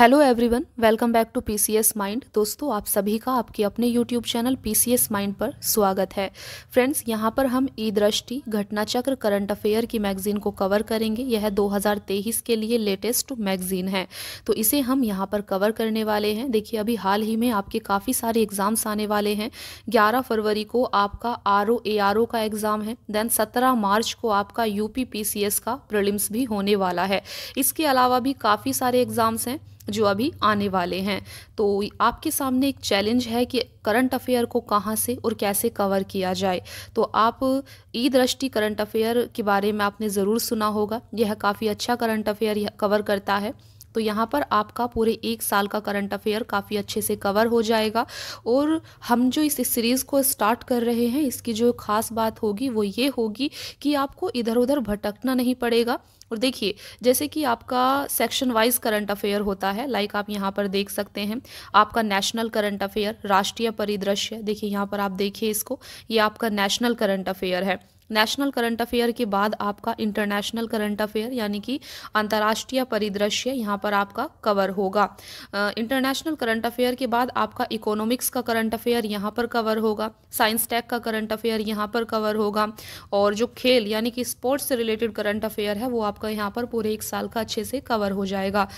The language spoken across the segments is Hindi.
hello everyone welcome back to PCS mind दोस्तों आप सभी का आपके अपने यूट्यूब चैनल पीसीएस माइंड पर स्वागत है फ्रेंड्स यहां पर हम E Drishti Ghatnachakra current affair की मैगजीन को कवर करेंगे यह 2023 के लिए लेटेस्ट मैगजीन है तो इसे हम यहां पर कवर करने वाले हैं देखिए अभी हाल ही में आपके काफ़ी सारे एग्ज़ाम्स आने वाले हैं ग्यारह फरवरी को आपका आर ओ का एग्ज़ाम है देन सत्रह मार्च को आपका यू पी का प्रलिम्स भी होने वाला है इसके अलावा भी काफ़ी सारे एग्ज़ाम्स हैं जो अभी आने वाले हैं तो आपके सामने एक चैलेंज है कि करंट अफेयर को कहाँ से और कैसे कवर किया जाए तो आप ई दृष्टि करंट अफेयर के बारे में आपने ज़रूर सुना होगा यह काफ़ी अच्छा करंट अफेयर कवर करता है तो यहाँ पर आपका पूरे एक साल का करंट अफेयर काफ़ी अच्छे से कवर हो जाएगा और हम जो इस सीरीज़ को स्टार्ट कर रहे हैं इसकी जो खास बात होगी वो ये होगी कि आपको इधर उधर भटकना नहीं पड़ेगा और देखिए जैसे कि आपका सेक्शन वाइज करंट अफेयर होता है लाइक आप यहाँ पर देख सकते हैं आपका नेशनल करंट अफेयर राष्ट्रीय परिदृश्य देखिए यहाँ पर आप देखिए इसको ये आपका नेशनल करंट अफेयर है नेशनल करंट अफेयर के बाद आपका इंटरनेशनल करंट अफेयर यानी कि अंतर्राष्ट्रीय परिदृश्य यहाँ पर आपका कवर होगा इंटरनेशनल करंट अफेयर के बाद आपका इकोनॉमिक्स का करंट अफेयर यहाँ पर कवर होगा साइंस टेक का करंट अफेयर यहाँ पर कवर होगा और जो खेल यानी कि स्पोर्ट्स से रिलेटेड करंट अफेयर है वो आपका यहाँ पर पूरे एक साल का अच्छे से कवर हो जाएगा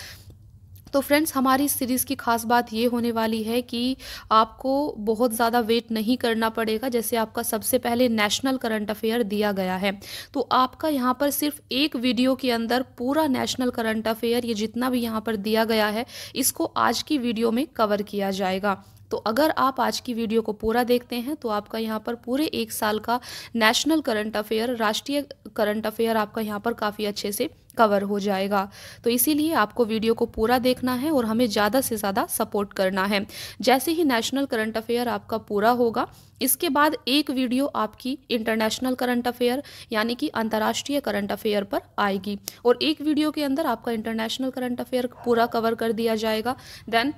तो फ्रेंड्स हमारी सीरीज़ की खास बात ये होने वाली है कि आपको बहुत ज़्यादा वेट नहीं करना पड़ेगा जैसे आपका सबसे पहले नेशनल करंट अफेयर दिया गया है तो आपका यहाँ पर सिर्फ एक वीडियो के अंदर पूरा नेशनल करंट अफेयर ये जितना भी यहाँ पर दिया गया है इसको आज की वीडियो में कवर किया जाएगा तो अगर आप आज की वीडियो को पूरा देखते हैं तो आपका यहाँ पर पूरे एक साल का नेशनल करंट अफेयर राष्ट्रीय करंट अफेयर आपका यहाँ पर काफ़ी अच्छे से कवर हो जाएगा तो इसीलिए आपको वीडियो को पूरा देखना है और हमें ज़्यादा से ज़्यादा सपोर्ट करना है जैसे ही नेशनल करंट अफेयर आपका पूरा होगा इसके बाद एक वीडियो आपकी इंटरनेशनल करंट अफेयर यानी कि अंतर्राष्ट्रीय करंट अफेयर पर आएगी और एक वीडियो के अंदर आपका इंटरनेशनल करंट अफेयर पूरा कवर कर दिया जाएगा देन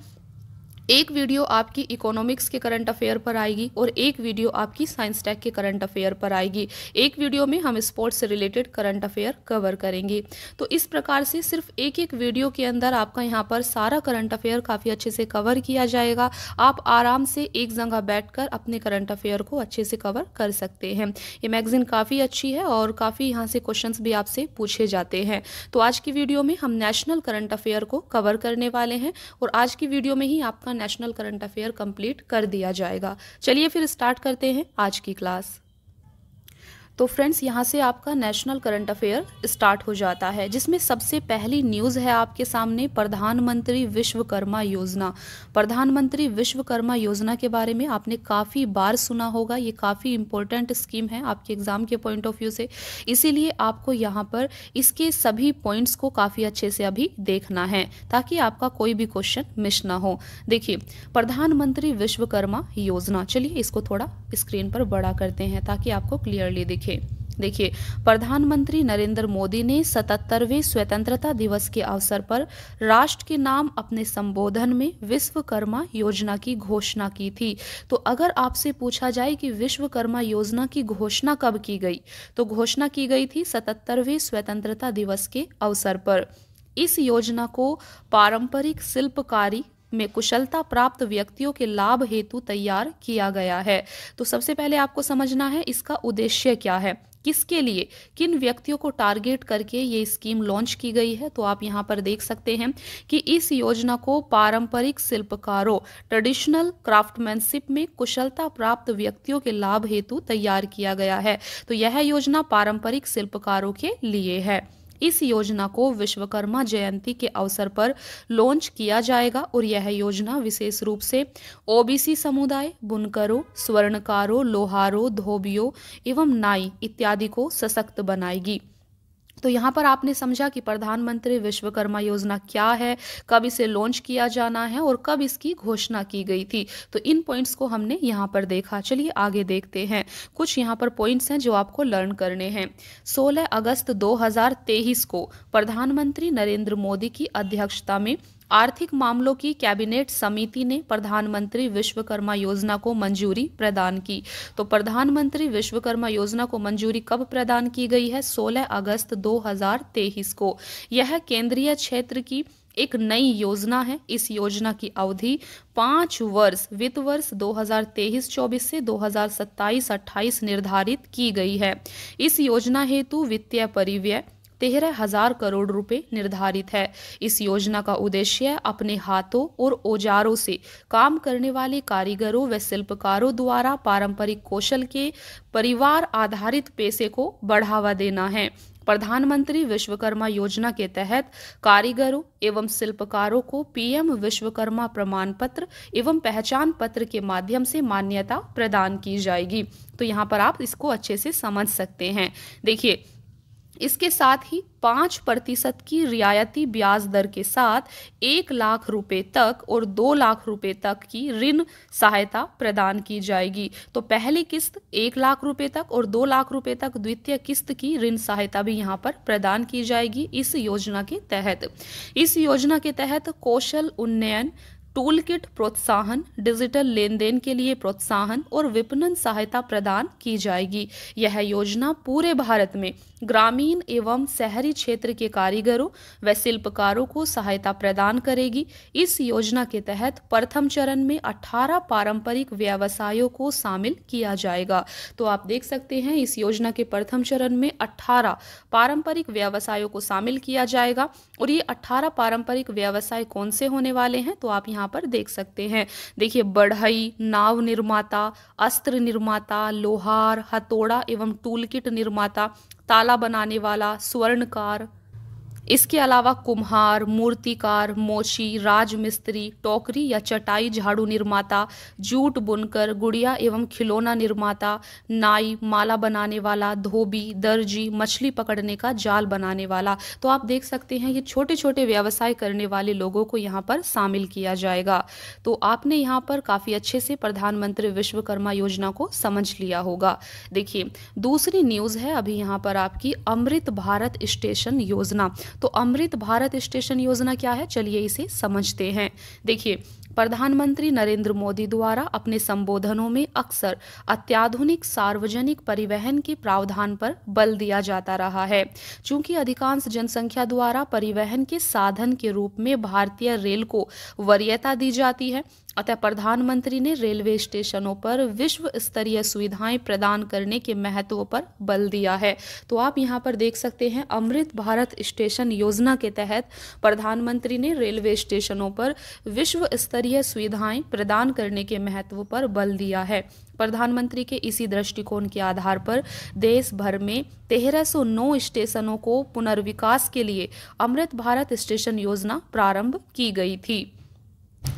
एक वीडियो आपकी इकोनॉमिक्स के करंट अफेयर पर आएगी और एक वीडियो आपकी साइंस टैक के करंट अफेयर पर आएगी एक वीडियो में हम स्पोर्ट्स से रिलेटेड करंट अफेयर कवर करेंगे तो इस प्रकार से सिर्फ एक एक वीडियो के अंदर आपका यहाँ पर सारा करंट अफेयर काफ़ी अच्छे से कवर किया जाएगा आप आराम से एक जगह बैठ अपने करंट अफेयर को अच्छे से कवर कर सकते हैं ये मैगज़ीन काफ़ी अच्छी है और काफ़ी यहाँ से क्वेश्चन भी आपसे पूछे जाते हैं तो आज की वीडियो में हम नेशनल करंट अफेयर को कवर करने वाले हैं और आज की वीडियो में ही आपका नेशनल करंट अफेयर कंप्लीट कर दिया जाएगा चलिए फिर स्टार्ट करते हैं आज की क्लास तो फ्रेंड्स यहाँ से आपका नेशनल करंट अफेयर स्टार्ट हो जाता है जिसमें सबसे पहली न्यूज़ है आपके सामने प्रधानमंत्री विश्वकर्मा योजना प्रधानमंत्री विश्वकर्मा योजना के बारे में आपने काफ़ी बार सुना होगा ये काफ़ी इंपॉर्टेंट स्कीम है आपके एग्ज़ाम के पॉइंट ऑफ व्यू से इसीलिए आपको यहाँ पर इसके सभी पॉइंट्स को काफ़ी अच्छे से अभी देखना है ताकि आपका कोई भी क्वेश्चन मिस ना हो देखिए प्रधानमंत्री विश्वकर्मा योजना चलिए इसको थोड़ा स्क्रीन पर बड़ा करते हैं ताकि आपको क्लियरली दिखे लिखें देखिए प्रधानमंत्री नरेंद्र मोदी ने 77वें स्वतंत्रता दिवस के अवसर पर राष्ट्र के नाम अपने संबोधन में विश्वकर्मा योजना की घोषणा की थी तो अगर आपसे पूछा जाए कि विश्वकर्मा योजना की घोषणा कब की गई तो घोषणा की गई थी 77वें स्वतंत्रता दिवस के अवसर पर इस योजना को पारंपरिक शिल्पकारी में कुशलता प्राप्त व्यक्तियों के लाभ हेतु तैयार किया गया है तो सबसे पहले आपको समझना है इसका उद्देश्य क्या है किसके लिए किन व्यक्तियों को टारगेट करके ये स्कीम लॉन्च की गई है तो आप यहाँ पर देख सकते हैं कि इस योजना को पारंपरिक शिल्पकारों ट्रेडिशनल क्राफ्टमैनशिप में कुशलता प्राप्त व्यक्तियों के लाभ हेतु तैयार किया गया है तो यह योजना पारंपरिक शिल्पकारों के लिए है इस योजना को विश्वकर्मा जयंती के अवसर पर लॉन्च किया जाएगा और यह योजना विशेष रूप से ओबीसी समुदाय बुनकरों स्वर्णकारों लोहारों धोबियों एवं नाई इत्यादि को सशक्त बनाएगी तो यहाँ पर आपने समझा कि प्रधानमंत्री विश्वकर्मा योजना क्या है कब इसे लॉन्च किया जाना है और कब इसकी घोषणा की गई थी तो इन पॉइंट्स को हमने यहाँ पर देखा चलिए आगे देखते हैं कुछ यहाँ पर पॉइंट्स हैं जो आपको लर्न करने हैं 16 अगस्त 2023 को प्रधानमंत्री नरेंद्र मोदी की अध्यक्षता में आर्थिक मामलों की कैबिनेट समिति ने प्रधानमंत्री विश्वकर्मा योजना को मंजूरी प्रदान की तो प्रधानमंत्री विश्वकर्मा योजना को मंजूरी कब प्रदान की गई है 16 अगस्त 2023 को यह केंद्रीय क्षेत्र की एक नई योजना है इस योजना की अवधि पाँच वर्ष वित्त वर्ष 2023-24 से 2027-28 निर्धारित की गई है इस योजना हेतु वित्तीय परिव्यय तेरह हजार करोड़ रुपए निर्धारित है इस योजना का उद्देश्य अपने हाथों और औजारों से काम करने वाले कारीगरों व शिल्पकारों द्वारा पारंपरिक कौशल के परिवार आधारित पैसे को बढ़ावा देना है प्रधानमंत्री विश्वकर्मा योजना के तहत कारीगरों एवं शिल्पकारों को पीएम विश्वकर्मा प्रमाण पत्र एवं पहचान पत्र के माध्यम से मान्यता प्रदान की जाएगी तो यहाँ पर आप इसको अच्छे से समझ सकते हैं देखिए इसके साथ ही पाँच प्रतिशत की रियायती ब्याज दर के साथ एक लाख रुपए तक और दो लाख रुपए तक की ऋण सहायता प्रदान की जाएगी तो पहली किस्त एक लाख रुपए तक और दो लाख रुपए तक द्वितीय किस्त की ऋण सहायता भी यहाँ पर प्रदान की जाएगी इस योजना के तहत इस योजना के तहत कौशल उन्नयन टूल किट प्रोत्साहन डिजिटल लेन देन के लिए प्रोत्साहन और विपणन सहायता प्रदान की जाएगी यह योजना पूरे भारत में ग्रामीण एवं शहरी क्षेत्र के कारीगरों व शिल्पकारों को सहायता प्रदान करेगी इस योजना के तहत प्रथम चरण में 18 पारंपरिक व्यवसायों को शामिल किया जाएगा तो आप देख सकते हैं इस योजना के प्रथम चरण में 18 पारंपरिक व्यवसायों को शामिल किया जाएगा और ये 18 पारंपरिक व्यवसाय कौन से होने वाले हैं तो आप यहाँ पर देख सकते हैं देखिए बढ़ई नाव निर्माता अस्त्र निर्माता लोहार हथोड़ा एवं टूल किट निर्माता ताला बनाने वाला स्वर्णकार इसके अलावा कुम्हार मूर्तिकार मोची राजमिस्त्री टोकरी या चटाई झाड़ू निर्माता जूट बुनकर गुड़िया एवं खिलौना निर्माता नाई माला बनाने वाला धोबी दर्जी मछली पकड़ने का जाल बनाने वाला तो आप देख सकते हैं ये छोटे छोटे व्यवसाय करने वाले लोगों को यहाँ पर शामिल किया जाएगा तो आपने यहाँ पर काफ़ी अच्छे से प्रधानमंत्री विश्वकर्मा योजना को समझ लिया होगा देखिए दूसरी न्यूज़ है अभी यहाँ पर आपकी अमृत भारत स्टेशन योजना तो अमृत भारत स्टेशन योजना क्या है चलिए इसे समझते हैं देखिए प्रधानमंत्री नरेंद्र मोदी द्वारा अपने संबोधनों में अक्सर अत्याधुनिक सार्वजनिक परिवहन के प्रावधान पर बल दिया जाता रहा है चूंकि अधिकांश जनसंख्या द्वारा परिवहन के साधन के रूप में भारतीय रेल को वरीयता दी जाती है अतः प्रधानमंत्री ने रेलवे स्टेशनों पर विश्व स्तरीय सुविधाएं प्रदान करने के महत्व पर बल दिया है तो आप यहाँ पर देख सकते हैं अमृत भारत स्टेशन योजना के तहत प्रधानमंत्री ने रेलवे स्टेशनों पर विश्व स्तरीय सुविधाएं प्रदान करने के महत्व पर बल दिया है प्रधानमंत्री के इसी दृष्टिकोण के आधार पर देश भर में 1309 स्टेशनों को पुनर्विकास के लिए अमृत भारत स्टेशन योजना प्रारंभ की गई थी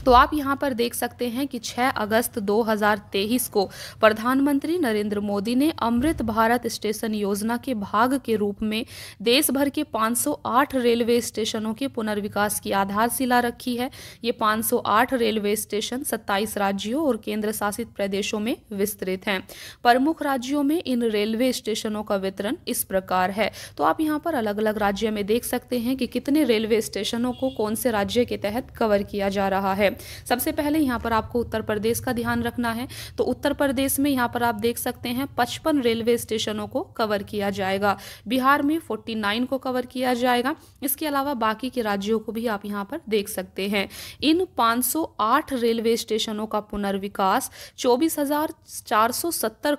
तो आप यहाँ पर देख सकते हैं कि 6 अगस्त 2023 को प्रधानमंत्री नरेंद्र मोदी ने अमृत भारत स्टेशन योजना के भाग के रूप में देश भर के 508 रेलवे स्टेशनों के पुनर्विकास की आधारशिला रखी है ये 508 रेलवे स्टेशन 27 राज्यों और केंद्र शासित प्रदेशों में विस्तृत हैं प्रमुख राज्यों में इन रेलवे स्टेशनों का वितरण इस प्रकार है तो आप यहाँ पर अलग अलग राज्य में देख सकते हैं कि कितने रेलवे स्टेशनों को कौन से राज्य के तहत कवर किया जा रहा है है सबसे पहले यहाँ पर आपको उत्तर प्रदेश का ध्यान रखना है तो उत्तर प्रदेश में यहाँ पर आप देख सकते हैं पचपन रेलवे स्टेशनों को कवर किया जाएगा बिहार में फोर्टी को कवर किया जाएगा इसके अलावा बाकी के राज्यों को भी आप यहाँ पर देख सकते हैं इन पाँच रेलवे स्टेशनों का पुनर्विकास चौबीस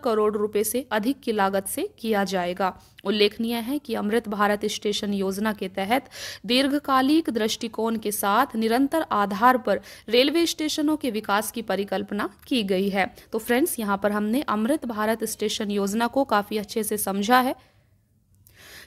करोड़ रुपये से अधिक की लागत से किया जाएगा उल्लेखनीय है कि अमृत भारत स्टेशन योजना के तहत दीर्घकालिक दृष्टिकोण के साथ निरंतर आधार पर रेलवे स्टेशनों के विकास की परिकल्पना की गई है तो फ्रेंड्स यहाँ पर हमने अमृत भारत स्टेशन योजना को काफ़ी अच्छे से समझा है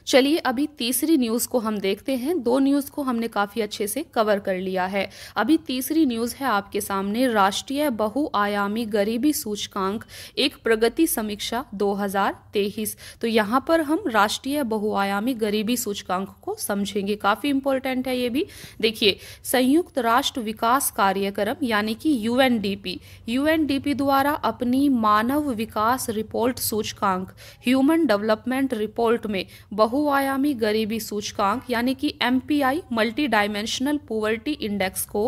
चलिए अभी तीसरी न्यूज़ को हम देखते हैं दो न्यूज़ को हमने काफ़ी अच्छे से कवर कर लिया है अभी तीसरी न्यूज़ है आपके सामने राष्ट्रीय बहुआयामी गरीबी सूचकांक एक प्रगति समीक्षा 2023 तो यहाँ पर हम राष्ट्रीय बहुआयामी गरीबी सूचकांक को समझेंगे काफ़ी इंपॉर्टेंट है ये भी देखिए संयुक्त राष्ट्र विकास कार्यक्रम यानी कि यूएनडीपी यूएनडीपी द्वारा अपनी मानव विकास रिपोर्ट सूचकांक ह्यूमन डेवलपमेंट रिपोर्ट में बहुआयामी गरीबी सूचकांक यानी कि M P I multi dimensional poverty index को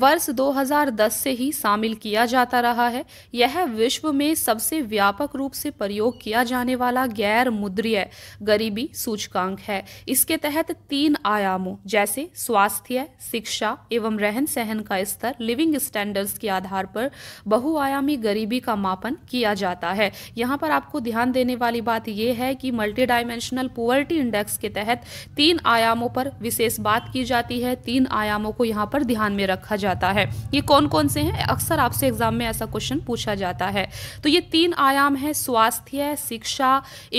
वर्ष 2010 से ही शामिल किया जाता रहा है यह विश्व में सबसे व्यापक रूप से प्रयोग किया जाने वाला गैर मुद्रीय गरीबी सूचकांक है इसके तहत तीन आयामों जैसे स्वास्थ्य शिक्षा एवं रहन सहन का स्तर लिविंग स्टैंडर्ड्स के आधार पर बहुआयामी गरीबी का मापन किया जाता है यहाँ पर आपको ध्यान देने वाली बात यह है कि मल्टी डायमेंशनल पुअर्टी इंडेक्स के तहत तीन आयामों पर विशेष बात की जाती है तीन आयामों को यहाँ पर ध्यान में रखा जाता है ये कौन कौन से हैं अक्सर आपसे एग्जाम में ऐसा क्वेश्चन पूछा जाता है तो ये तीन आयाम है स्वास्थ्य शिक्षा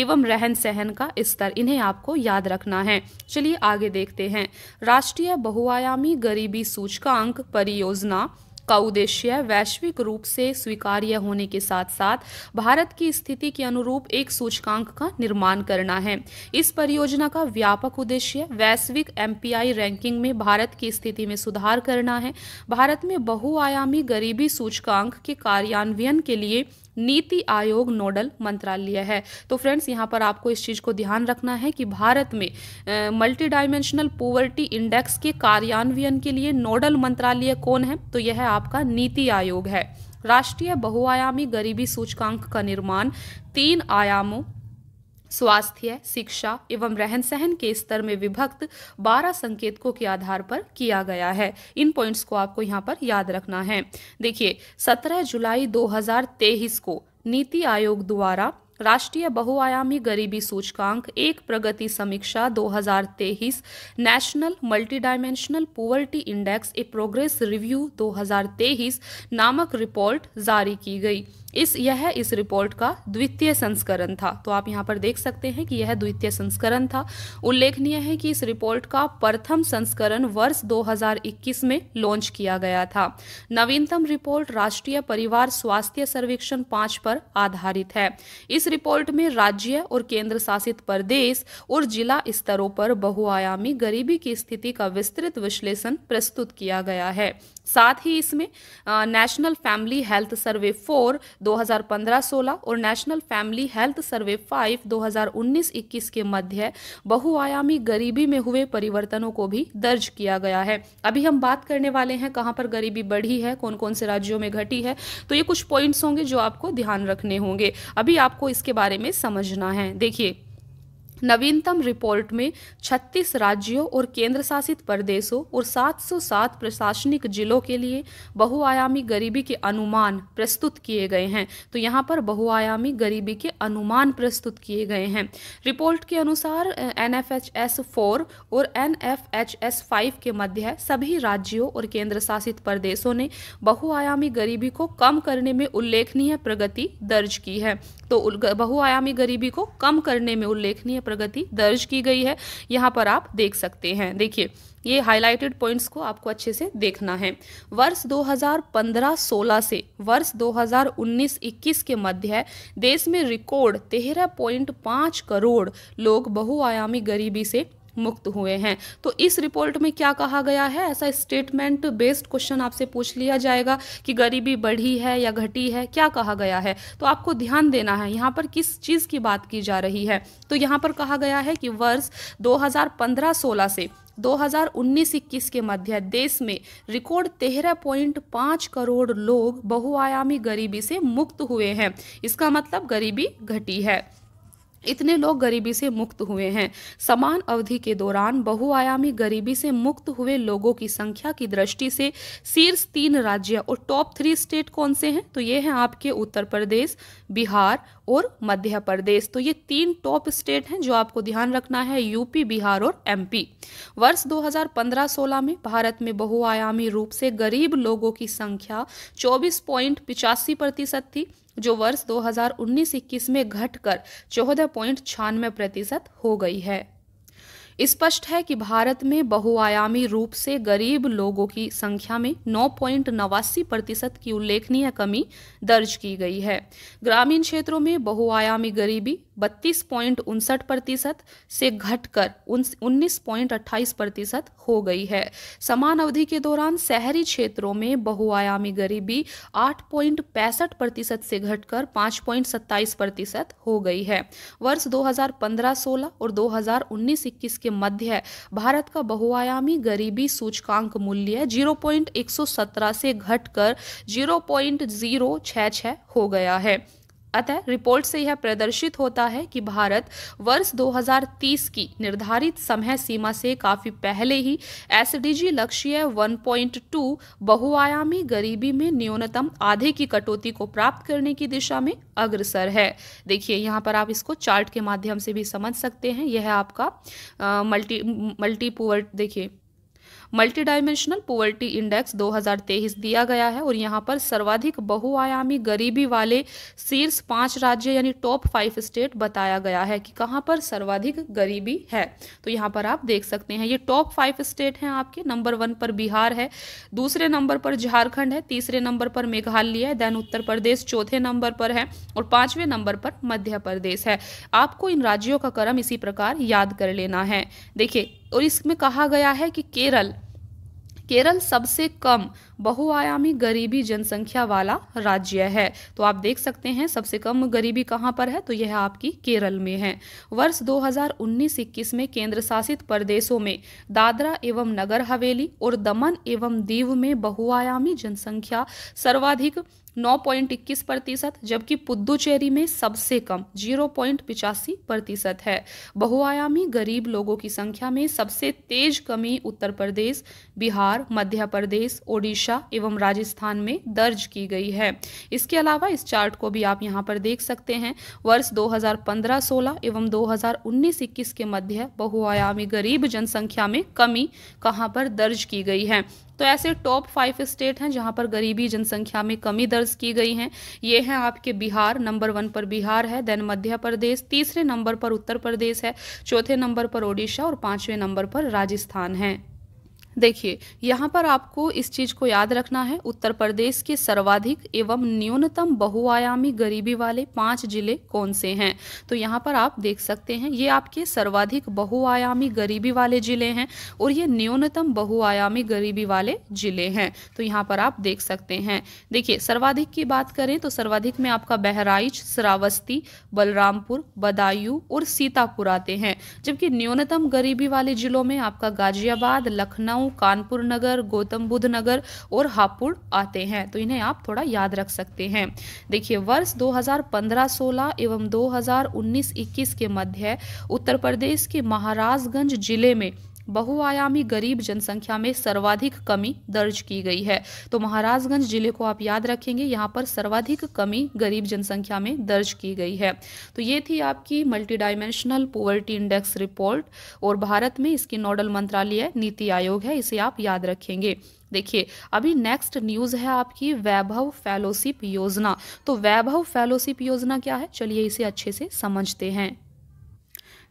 एवं रहन सहन का स्तर इन्हें आपको याद रखना है चलिए आगे देखते हैं राष्ट्रीय बहुआयामी गरीबी सूचकांक परियोजना का उद्देश्य वैश्विक रूप से स्वीकार्य होने के साथ साथ भारत की स्थिति के अनुरूप एक सूचकांक का निर्माण करना है इस परियोजना का व्यापक उद्देश्य वैश्विक एमपीआई रैंकिंग में भारत की स्थिति में सुधार करना है भारत में बहुआयामी गरीबी सूचकांक के कार्यान्वयन के लिए नीति आयोग नोडल मंत्रालय है तो फ्रेंड्स यहाँ पर आपको इस चीज़ को ध्यान रखना है कि भारत में मल्टी डायमेंशनल पोवर्टी इंडेक्स के कार्यान्वयन के लिए नोडल मंत्रालय कौन है तो यह आपका नीति आयोग है राष्ट्रीय बहुआयामी गरीबी सूचकांक का निर्माण तीन आयामों स्वास्थ्य शिक्षा एवं रहन सहन के स्तर में विभक्त बारह संकेतकों के आधार पर किया गया है इन पॉइंट्स को आपको यहाँ पर याद रखना है देखिए सत्रह जुलाई 2023 को नीति आयोग द्वारा राष्ट्रीय बहुआयामी गरीबी सूचकांक एक प्रगति समीक्षा 2023 national multi dimensional poverty index a progress review 2023 नामक रिपोर्ट जारी की गई इस यह इस रिपोर्ट का द्वितीय संस्करण था तो आप यहाँ पर देख सकते हैं कि यह द्वितीय संस्करण था उल्लेखनीय है कि इस रिपोर्ट का प्रथम संस्करण वर्ष 2021 में लॉन्च किया गया था नवीनतम रिपोर्ट राष्ट्रीय परिवार स्वास्थ्य सर्वेक्षण पांच पर आधारित है इस रिपोर्ट में राज्य और केंद्र शासित प्रदेश और जिला स्तरों पर बहुआयामी गरीबी की स्थिति का विस्तृत विश्लेषण प्रस्तुत किया गया है साथ ही इसमें national family health survey four 2015-16 और national family health survey five 2019-21 के मध्य बहुआयामी गरीबी में हुए परिवर्तनों को भी दर्ज किया गया है अभी हम बात करने वाले हैं कहाँ पर गरीबी बढ़ी है कौन कौन से राज्यों में घटी है तो ये कुछ पॉइंट्स होंगे जो आपको ध्यान रखने होंगे अभी आपको इसके बारे में समझना है देखिए नवीनतम रिपोर्ट में 36 राज्यों और केंद्रशासित प्रदेशों और 707 प्रशासनिक जिलों के लिए बहुआयामी गरीबी के अनुमान प्रस्तुत किए गए हैं तो यहाँ पर बहुआयामी गरीबी के अनुमान प्रस्तुत किए गए हैं रिपोर्ट के अनुसार N F H S four और N F H S five के मध्य सभी राज्यों और केंद्र शासित प्रदेशों ने बहुआयामी गरीबी को कम करने में उल्लेखनीय प्रगति दर्ज की है तो बहुआयामी गरीबी को कम करने में उल्लेखनीय प्रगति दर्ज की गई है यहाँ पर आप देख सकते हैं देखिए ये हाईलाइटेड पॉइंट्स को आपको अच्छे से देखना है वर्ष 2015-16 से वर्ष 2019-21 के मध्य है देश में रिकॉर्ड तेरह पॉइंट पाँच करोड़ लोग बहुआयामी गरीबी से मुक्त हुए हैं तो इस रिपोर्ट में क्या कहा गया है ऐसा स्टेटमेंट बेस्ड क्वेश्चन आपसे पूछ लिया जाएगा कि गरीबी बढ़ी है या घटी है क्या कहा गया है तो आपको ध्यान देना है यहाँ पर किस चीज़ की बात की जा रही है तो यहाँ पर कहा गया है कि वर्ष 2015 हज़ार से 2019-21 के मध्य देश में रिकॉर्ड तेरह पॉइंट पाँच करोड़ लोग बहुआयामी गरीबी से मुक्त हुए हैं इसका मतलब गरीबी घटी है इतने लोग गरीबी से मुक्त हुए हैं समान अवधि के दौरान बहुआयामी गरीबी से मुक्त हुए लोगों की संख्या की दृष्टि से शीर्ष तीन राज्य और टॉप थ्री स्टेट कौन से हैं तो ये हैं आपके उत्तर प्रदेश बिहार और मध्य प्रदेश तो ये तीन टॉप स्टेट हैं जो आपको ध्यान रखना है यूपी बिहार और एमपी वर्ष 2015-16 में भारत में बहुआयामी रूप से गरीब लोगों की संख्या चौबीस प्रतिशत थी जो वर्ष 2019-21 में घटकर चौदह पॉइंट छियानवे प्रतिशत हो गई है स्पष्ट है कि भारत में बहुआयामी रूप से गरीब लोगों की संख्या में नौ पॉइंट नवासी प्रतिशत की उल्लेखनीय कमी दर्ज की गई है ग्रामीण क्षेत्रों में बहुआयामी गरीबी बत्तीस पॉइंट उनसठ प्रतिशत से घटकर उन्नीस पॉइंट अट्ठाईस प्रतिशत हो गई है समान अवधि के दौरान शहरी क्षेत्रों में बहुआयामी गरीबी आठ पॉइंट पैंसठ प्रतिशत से घटकर पाँच पॉइंट सत्ताईस प्रतिशत हो गई है वर्ष 2015-16 और 2019-21 के मध्य भारत का बहुआयामी गरीबी सूचकांक मूल्य 0.117 से घटकर 0.066 हो गया है अतः रिपोर्ट से यह प्रदर्शित होता है कि भारत वर्ष 2030 की निर्धारित समय सीमा से काफी पहले ही एसडीजी लक्ष्य 1.2 बहुआयामी गरीबी में न्यूनतम आधे की कटौती को प्राप्त करने की दिशा में अग्रसर है देखिए यहाँ पर आप इसको चार्ट के माध्यम से भी समझ सकते हैं यह है आपका मल्टी मल्टीपोवर्ट देखिए मल्टी डायमेंशनल पोवर्टी इंडेक्स 2023 दिया गया है और यहाँ पर सर्वाधिक बहुआयामी गरीबी वाले शीर्ष पाँच राज्य यानी टॉप फाइव स्टेट बताया गया है कि कहाँ पर सर्वाधिक गरीबी है तो यहाँ पर आप देख सकते हैं ये टॉप फाइव स्टेट हैं आपके नंबर वन पर बिहार है दूसरे नंबर पर झारखंड है तीसरे नंबर पर मेघालय है देन उत्तर प्रदेश चौथे नंबर पर है और पांचवें नंबर पर मध्य प्रदेश है आपको इन राज्यों का क्रम इसी प्रकार याद कर लेना है देखिए और इसमें कहा गया है कि केरल केरल सबसे कम बहुआयामी गरीबी जनसंख्या वाला राज्य है तो आप देख सकते हैं सबसे कम गरीबी कहाँ पर है तो यह आपकी केरल में है वर्ष 2019 हजार में केंद्र शासित प्रदेशों में दादरा एवं नगर हवेली और दमन एवं दीव में बहुआयामी जनसंख्या सर्वाधिक नौ पॉइंट इक्कीस प्रतिशत जबकि पुद्दुचेरी में सबसे कम जीरो पॉइंट पिचासी प्रतिशत है बहुआयामी गरीब लोगों की संख्या में सबसे तेज कमी उत्तर प्रदेश बिहार मध्य प्रदेश ओडिशा एवं राजस्थान में दर्ज की गई है इसके अलावा इस चार्ट को भी आप यहाँ पर देख सकते हैं वर्ष 2015-16 एवं 2019-21 के मध्य बहुआयामी गरीब जनसंख्या में कमी कहाँ पर दर्ज की गई है तो ऐसे टॉप फाइव स्टेट हैं जहाँ पर गरीबी जनसंख्या में कमी दर्ज की गई है ये हैं आपके बिहार नंबर वन पर बिहार है देन मध्य प्रदेश तीसरे नंबर पर उत्तर प्रदेश है चौथे नंबर पर ओडिशा और पांचवें नंबर पर राजस्थान है देखिए यहाँ पर आपको इस चीज़ को याद रखना है उत्तर प्रदेश के सर्वाधिक एवं न्यूनतम बहुआयामी गरीबी वाले पांच जिले कौन से हैं तो यहाँ पर आप देख सकते हैं ये आपके सर्वाधिक बहुआयामी गरीबी वाले जिले हैं और ये न्यूनतम बहुआयामी गरीबी वाले जिले हैं तो यहाँ पर आप देख सकते हैं देखिए सर्वाधिक की बात करें तो सर्वाधिक में आपका बहराइच श्रावस्ती बलरामपुर बदायूं और सीतापुर आते हैं जबकि न्यूनतम गरीबी वाले जिलों में आपका गाजियाबाद लखनऊ गांव कानपुर नगर गौतम बुद्ध नगर और हापुड़ आते हैं तो इन्हें आप थोड़ा याद रख सकते हैं देखिए वर्ष 2015-16 एवं 2019-21 के मध्य उत्तर प्रदेश के महाराजगंज जिले में बहुआयामी गरीब जनसंख्या में सर्वाधिक कमी दर्ज की गई है तो महाराजगंज जिले को आप याद रखेंगे यहाँ पर सर्वाधिक कमी गरीब जनसंख्या में दर्ज की गई है तो ये थी आपकी multi dimensional poverty index report और भारत में इसकी नोडल मंत्रालय नीति आयोग है इसे आप याद रखेंगे देखिए अभी नेक्स्ट न्यूज़ है आपकी वैभव फेलोशिप योजना तो वैभव फेलोशिप योजना क्या है चलिए इसे अच्छे से समझते हैं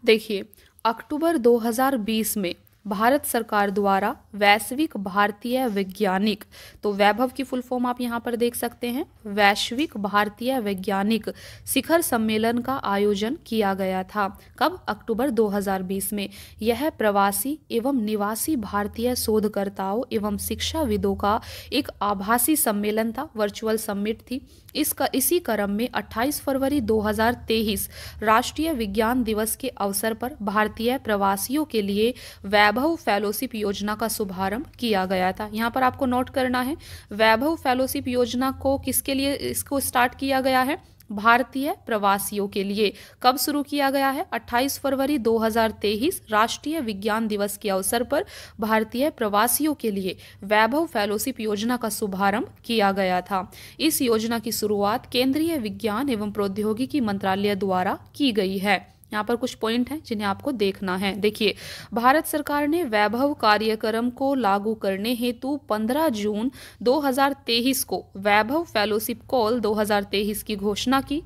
देखिए अक्टूबर 2020 में भारत सरकार द्वारा वैश्विक भारतीय वैज्ञानिक तो वैभव की फुल फॉर्म आप यहाँ पर देख सकते हैं वैश्विक भारतीय वैज्ञानिक शिखर सम्मेलन का आयोजन किया गया था कब अक्टूबर 2020 में यह प्रवासी एवं निवासी भारतीय शोधकर्ताओं एवं शिक्षाविदों का एक आभासी सम्मेलन था वर्चुअल सम्मिट थी इसका इसी क्रम में 28 फरवरी 2023 राष्ट्रीय विज्ञान दिवस के अवसर पर भारतीय प्रवासियों के लिए वैभव फेलोशिप योजना का शुभारंभ किया गया था यहाँ पर आपको नोट करना है वैभव फेलोशिप योजना को किसके लिए इसको स्टार्ट किया गया है भारतीय प्रवासियों के लिए कब शुरू किया गया है 28 फरवरी 2023 राष्ट्रीय विज्ञान दिवस के अवसर पर भारतीय प्रवासियों के लिए वैभव फेलोशिप योजना का शुभारंभ किया गया था इस योजना की शुरुआत केंद्रीय विज्ञान एवं प्रौद्योगिकी मंत्रालय द्वारा की गई है यहाँ पर कुछ पॉइंट हैं जिन्हें आपको देखना है देखिए भारत सरकार ने वैभव कार्यक्रम को लागू करने हेतु 15 जून 2023 को वैभव फेलोशिप कॉल 2023 की घोषणा की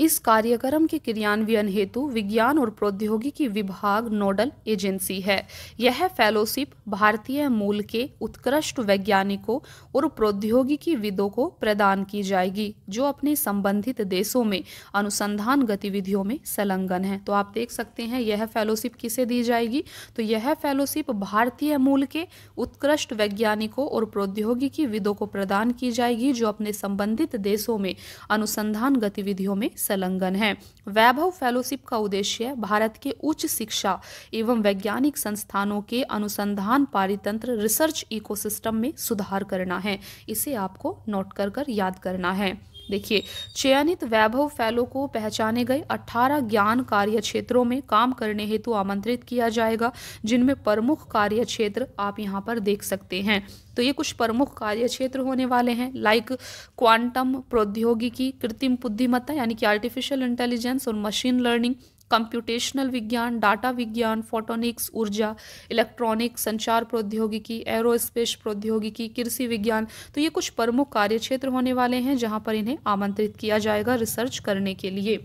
इस कार्यक्रम के क्रियान्वयन हेतु विज्ञान और प्रौद्योगिकी विभाग नोडल एजेंसी है यह फेलोशिप भारतीय मूल के उत्कृष्ट वैज्ञानिकों और प्रौद्योगिकी विदों को प्रदान की जाएगी जो अपने संबंधित देशों में अनुसंधान गतिविधियों में संलग्न है तो आप देख सकते हैं यह फेलोशिप किसे दी जाएगी तो यह फेलोशिप भारतीय मूल के उत्कृष्ट वैज्ञानिकों और प्रौद्योगिकी विदों को प्रदान की जाएगी जो अपने संबंधित देशों में अनुसंधान गतिविधियों में संलग्न है वैभव फेलोशिप का उद्देश्य भारत के उच्च शिक्षा एवं वैज्ञानिक संस्थानों के अनुसंधान पारितंत्र रिसर्च इकोसिस्टम में सुधार करना है इसे आपको नोट कर कर याद करना है देखिए चयनित वैभव फैलो को पहचाने गए 18 ज्ञान कार्य क्षेत्रों में काम करने हेतु आमंत्रित किया जाएगा जिनमें प्रमुख कार्य क्षेत्र आप यहाँ पर देख सकते हैं तो ये कुछ प्रमुख कार्य क्षेत्र होने वाले हैं लाइक क्वांटम प्रौद्योगिकी कृत्रिम बुद्धिमत्ता यानी कि आर्टिफिशियल इंटेलिजेंस और मशीन लर्निंग कंप्यूटेशनल विज्ञान डाटा विज्ञान फोटोनिक्स ऊर्जा इलेक्ट्रॉनिक संचार प्रौद्योगिकी एरोस्पेस प्रौद्योगिकी कृषि विज्ञान तो ये कुछ प्रमुख कार्य क्षेत्र होने वाले हैं जहाँ पर इन्हें आमंत्रित किया जाएगा रिसर्च करने के लिए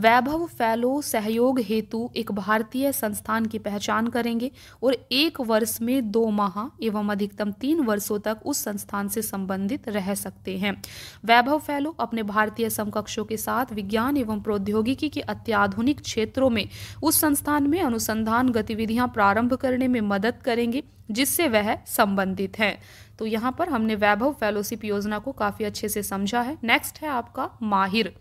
वैभव फैलो सहयोग हेतु एक भारतीय संस्थान की पहचान करेंगे और एक वर्ष में दो माह एवं अधिकतम तीन वर्षों तक उस संस्थान से संबंधित रह सकते हैं वैभव फैलो अपने भारतीय समकक्षों के साथ विज्ञान एवं प्रौद्योगिकी के अत्याधुनिक क्षेत्रों में उस संस्थान में अनुसंधान गतिविधियां प्रारंभ करने में मदद करेंगे जिससे वह संबंधित हैं तो यहाँ पर हमने वैभव फेलोशिप योजना को काफ़ी अच्छे से समझा है नेक्स्ट है आपका माहिर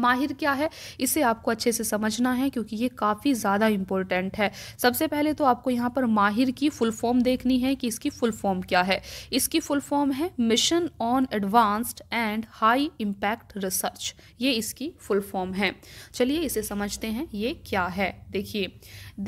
माहिर क्या है इसे आपको अच्छे से समझना है क्योंकि ये काफ़ी ज़्यादा इम्पोर्टेंट है सबसे पहले तो आपको यहाँ पर माहिर की फुल फॉर्म देखनी है कि इसकी फुल फॉर्म क्या है इसकी फुल फॉर्म है mission on advanced and high impact research ये इसकी फुल फॉर्म है चलिए इसे समझते हैं ये क्या है देखिए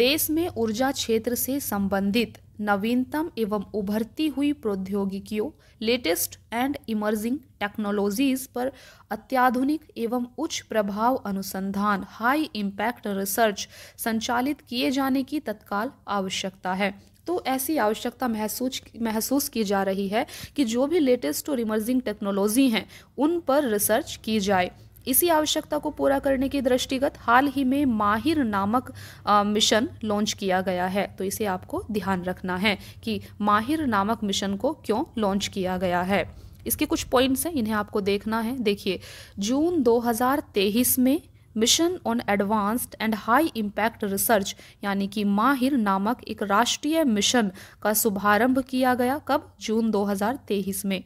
देश में ऊर्जा क्षेत्र से संबंधित नवीनतम एवं उभरती हुई प्रौद्योगिकियों लेटेस्ट एंड इमर्जिंग टेक्नोलॉजीज पर अत्याधुनिक एवं उच्च प्रभाव अनुसंधान हाई इम्पैक्ट रिसर्च संचालित किए जाने की तत्काल आवश्यकता है तो ऐसी आवश्यकता महसूस महसूस की जा रही है कि जो भी लेटेस्ट और इमर्जिंग टेक्नोलॉजी हैं उन पर रिसर्च की जाए इसी आवश्यकता को पूरा करने के दृष्टिगत हाल ही में माहिर नामक आ, मिशन लॉन्च किया गया है तो इसे आपको ध्यान रखना है कि माहिर नामक मिशन को क्यों लॉन्च किया गया है इसके कुछ पॉइंट्स हैं इन्हें आपको देखना है देखिए जून 2023 में mission on advanced and high impact research यानी कि माहिर नामक एक राष्ट्रीय मिशन का शुभारंभ किया गया कब जून 2023 में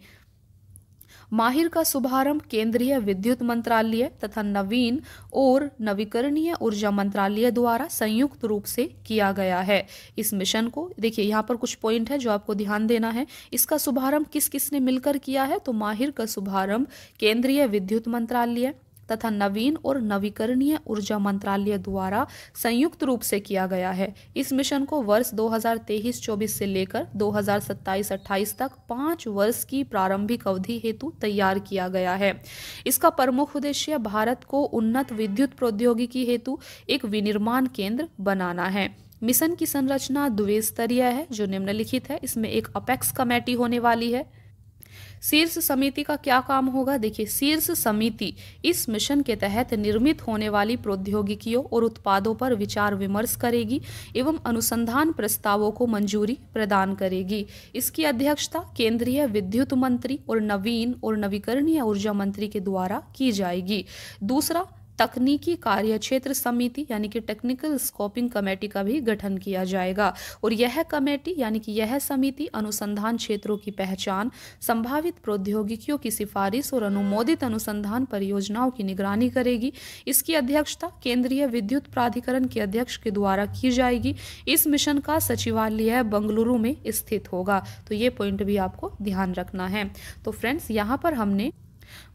माहिर का शुभारंभ केंद्रीय विद्युत मंत्रालय तथा नवीन और नवीकरणीय ऊर्जा मंत्रालय द्वारा संयुक्त रूप से किया गया है इस मिशन को देखिए यहाँ पर कुछ पॉइंट है जो आपको ध्यान देना है इसका शुभारंभ किस किस ने मिलकर किया है तो माहिर का शुभारंभ केंद्रीय विद्युत मंत्रालय तथा नवीन और नवीकरणीय ऊर्जा मंत्रालय द्वारा संयुक्त रूप से किया गया है इस मिशन को वर्ष 2023-24 से लेकर 2027-28 तक पाँच वर्ष की प्रारंभिक अवधि हेतु तैयार किया गया है इसका प्रमुख उद्देश्य भारत को उन्नत विद्युत प्रौद्योगिकी हेतु एक विनिर्माण केंद्र बनाना है मिशन की संरचना द्विस्तरीय है जो निम्नलिखित है इसमें एक अपेक्स कमेटी होने वाली है शीर्ष समिति का क्या काम होगा देखिए शीर्ष समिति इस मिशन के तहत निर्मित होने वाली प्रौद्योगिकियों और उत्पादों पर विचार विमर्श करेगी एवं अनुसंधान प्रस्तावों को मंजूरी प्रदान करेगी इसकी अध्यक्षता केंद्रीय विद्युत मंत्री और नवीन और नवीकरणीय ऊर्जा मंत्री के द्वारा की जाएगी दूसरा तकनीकी कार्य क्षेत्र समिति यानी कि टेक्निकल स्कोपिंग कमेटी का भी गठन किया जाएगा और यह कमेटी यानी कि यह समिति अनुसंधान क्षेत्रों की पहचान संभावित प्रौद्योगिकियों की सिफारिश और अनुमोदित अनुसंधान परियोजनाओं की निगरानी करेगी इसकी अध्यक्षता केंद्रीय विद्युत प्राधिकरण के अध्यक्ष के द्वारा की जाएगी इस मिशन का सचिवालय बंगलुरु में स्थित होगा तो ये पॉइंट भी आपको ध्यान रखना है तो फ्रेंड्स यहाँ पर हमने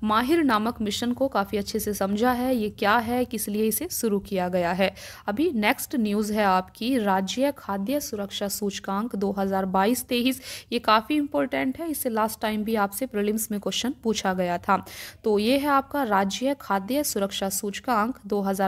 माहिर नामक मिशन को काफ़ी अच्छे से समझा है ये क्या है किस लिए इसे शुरू किया गया है अभी नेक्स्ट न्यूज़ है आपकी राज्य खाद्य सुरक्षा सूचकांक 2022-23 ये काफ़ी इंपॉर्टेंट है इसे लास्ट टाइम भी आपसे प्रिलिम्स में क्वेश्चन पूछा गया था तो ये है आपका राज्य खाद्य सुरक्षा सूचकांक दो हजार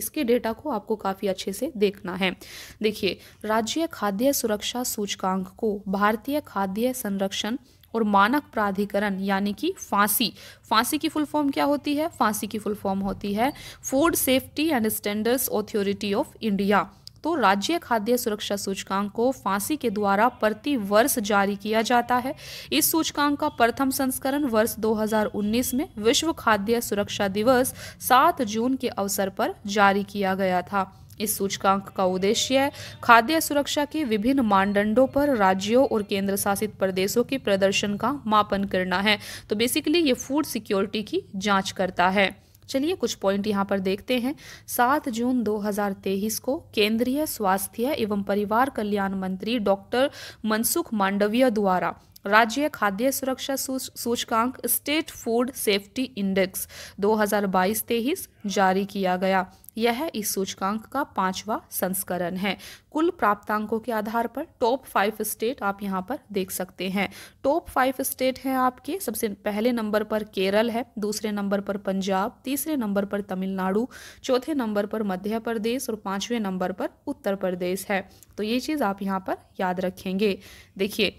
इसके डेटा को आपको काफ़ी अच्छे से देखना है देखिए राज्य खाद्य सुरक्षा सूचकांक को भारतीय खाद्य संरक्षण और मानक प्राधिकरण यानी कि फांसी फांसी की फुल फॉर्म क्या होती है फांसी की फुल फॉर्म होती है food safety and standards authority of India तो राज्य खाद्य सुरक्षा सूचकांक को फांसी के द्वारा प्रति वर्ष जारी किया जाता है इस सूचकांक का प्रथम संस्करण वर्ष 2019 में विश्व खाद्य सुरक्षा दिवस 7 जून के अवसर पर जारी किया गया था इस सूचकांक का उद्देश्य खाद्य सुरक्षा के विभिन्न मानदंडों पर राज्यों और केंद्र शासित प्रदेशों के प्रदर्शन का मापन करना है तो बेसिकली ये फूड सिक्योरिटी की जांच करता है चलिए कुछ पॉइंट यहाँ पर देखते हैं सात जून 2023 को केंद्रीय स्वास्थ्य एवं परिवार कल्याण मंत्री डॉक्टर मनसुख मांडविया द्वारा राज्य खाद्य सुरक्षा सूचकांक स्टेट फूड सेफ्टी इंडेक्स 2022-23 जारी किया गया यह इस सूचकांक का पांचवा संस्करण है कुल प्राप्तांकों के आधार पर टॉप फाइव स्टेट आप यहाँ पर देख सकते हैं टॉप फाइव स्टेट हैं आपके सबसे पहले नंबर पर केरल है दूसरे नंबर पर पंजाब तीसरे नंबर पर तमिलनाडु चौथे नंबर पर मध्य प्रदेश और पाँचवें नंबर पर उत्तर प्रदेश है तो ये चीज़ आप यहाँ पर याद रखेंगे देखिए